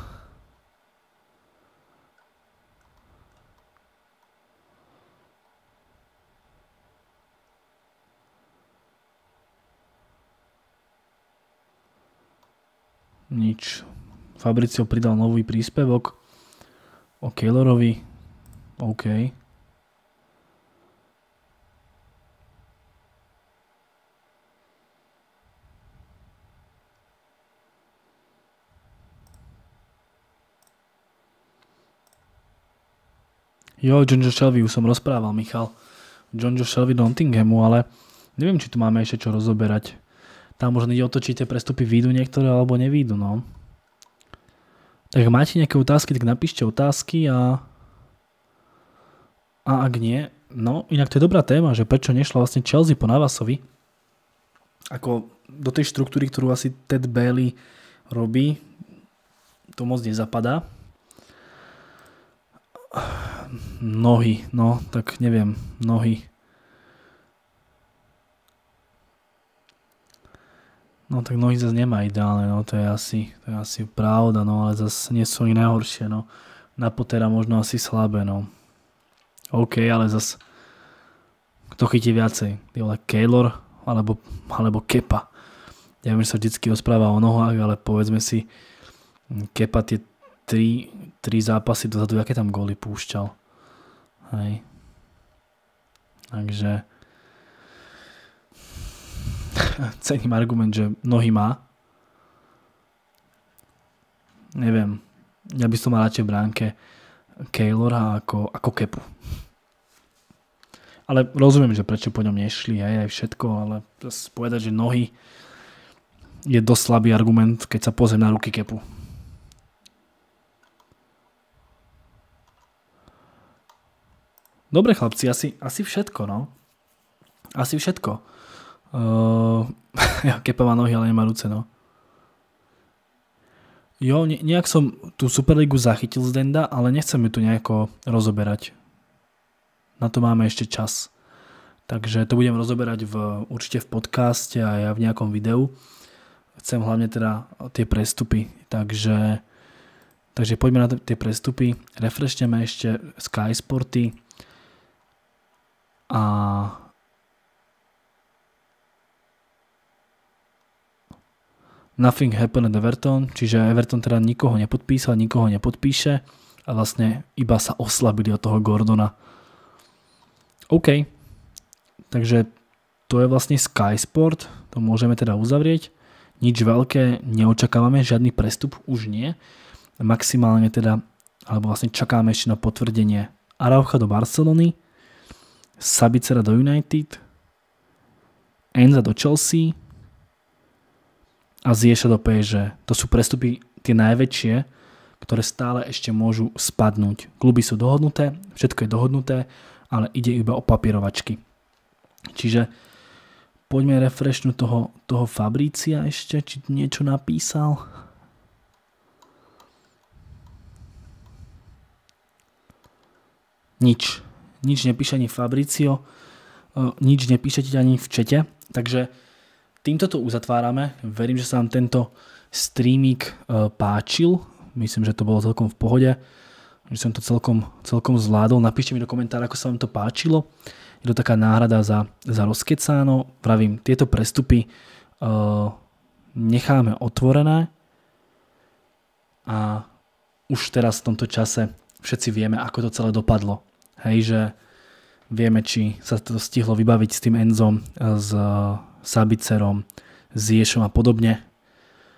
Nič. Fabricio pridal nový príspevok o OK. OK. Jo, John Joe Shelby, už som rozprával, Michal. John Joe Shelby Nottinghamu, ale neviem, či tu máme ešte čo rozoberať. Tam možno ide o to, či tie prestupy výjdu niektoré alebo nevýjdu, no. Tak ak máte nejaké otázky, tak napíšte otázky a a ak nie, no inak to je dobrá téma, že prečo nešla vlastne Chelsea po Navasovi ako do tej štruktúry, ktorú asi Ted Bailey robí, to moc nezapadá nohy, no tak neviem, nohy. No tak nohy zase nemá ideálne, no to je asi, to je asi pravda, no ale zase nie sú i najhoršie, no. Na potera možno asi slabé, no. OK, ale zase kto chytí viacej, ty vole Kejlor, alebo, alebo Kepa. Ja viem, že sa vždy rozpráva o nohách, ale povedzme si, Kepa tie tri, tri zápasy dozadu, aké tam góly púšťal. Hej. Takže cením argument, že nohy má. Neviem. Ja by som mal radšej v bránke Keylora ako, ako Kepu. Ale rozumiem, že prečo po ňom nešli aj, aj všetko, ale povedať, že nohy je dosť slabý argument, keď sa pozriem na ruky Kepu. Dobre chlapci, asi, asi všetko, no. Asi všetko. Uh, kepa má nohy, ale nemá ruce, no. Jo, ne, nejak som tú Superligu zachytil z Denda, ale nechcem ju tu nejako rozoberať. Na to máme ešte čas. Takže to budem rozoberať v, určite v podcaste a ja v nejakom videu. Chcem hlavne teda tie prestupy. Takže, takže poďme na tie prestupy. Refreshneme ešte Sky Sporty a Nothing happened at Everton, čiže Everton teda nikoho nepodpísal, nikoho nepodpíše a vlastne iba sa oslabili od toho Gordona. OK, takže to je vlastne Sky Sport, to môžeme teda uzavrieť. Nič veľké neočakávame, žiadny prestup už nie. Maximálne teda, alebo vlastne čakáme ešte na potvrdenie Araucha do Barcelony, Sabicera do United, Enza do Chelsea a Zieša do PSG. To sú prestupy tie najväčšie, ktoré stále ešte môžu spadnúť. Kluby sú dohodnuté, všetko je dohodnuté, ale ide iba o papierovačky. Čiže poďme refreshnúť toho, toho Fabrícia ešte, či niečo napísal. Nič nič nepíše ani Fabricio, e, nič nepíšete ani v čete, takže týmto to uzatvárame. Verím, že sa vám tento streamík e, páčil. Myslím, že to bolo celkom v pohode, že som to celkom, celkom zvládol. Napíšte mi do komentára, ako sa vám to páčilo. Je to taká náhrada za, za rozkecáno. Pravím, tieto prestupy e, necháme otvorené a už teraz v tomto čase všetci vieme, ako to celé dopadlo. Hej, že vieme, či sa to stihlo vybaviť s tým Enzom, s eh, Sabicerom, s Ješom a podobne.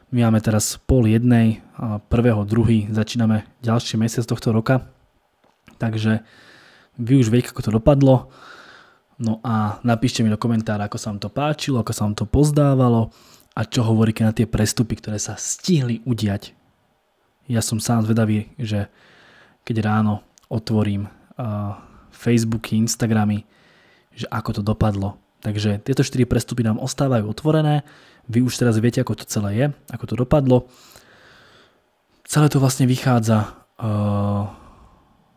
My máme teraz pol jednej, prvého, druhý, začíname ďalší mesiac tohto roka. Takže vy už viete, ako to dopadlo. No a napíšte mi do komentára, ako sa vám to páčilo, ako sa vám to pozdávalo a čo hovoríte na tie prestupy, ktoré sa stihli udiať. Ja som sám zvedavý, že keď ráno otvorím Facebooky, Instagramy, že ako to dopadlo. Takže tieto 4 prestupy nám ostávajú otvorené. Vy už teraz viete, ako to celé je, ako to dopadlo. Celé to vlastne vychádza uh,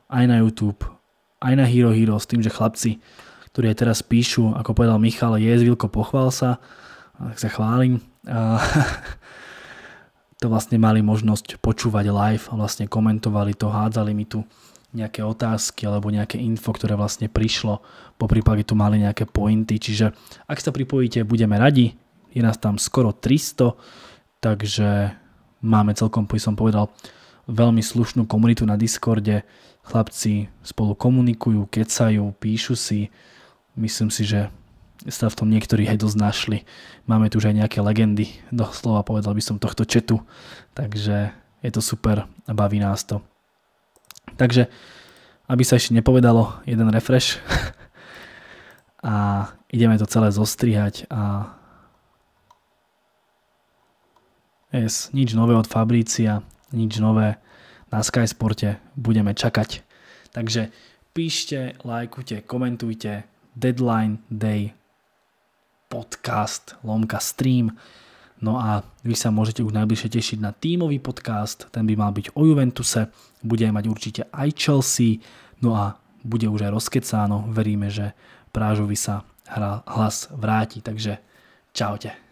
aj na YouTube, aj na Hero Hero s tým, že chlapci, ktorí aj teraz píšu, ako povedal Michal, je zvilko, pochvál sa, tak sa chválim. Uh, to vlastne mali možnosť počúvať live a vlastne komentovali to, hádzali mi tu nejaké otázky alebo nejaké info, ktoré vlastne prišlo, po prípade tu mali nejaké pointy, čiže ak sa pripojíte, budeme radi, je nás tam skoro 300, takže máme celkom, by som povedal, veľmi slušnú komunitu na Discorde, chlapci spolu komunikujú, kecajú, píšu si, myslím si, že sa v tom niektorí aj dosť našli. Máme tu už aj nejaké legendy, doslova povedal by som tohto četu, takže je to super a baví nás to. Takže, aby sa ešte nepovedalo, jeden refresh a ideme to celé zostrihať a yes, nič nové od Fabrícia, nič nové na Sky Sporte budeme čakať. Takže píšte, lajkujte, komentujte Deadline Day podcast, lomka stream. No a vy sa môžete už najbližšie tešiť na tímový podcast, ten by mal byť o Juventuse bude mať určite aj Chelsea, no a bude už aj rozkecáno. Veríme, že Prážovi sa hlas vráti, takže čaute.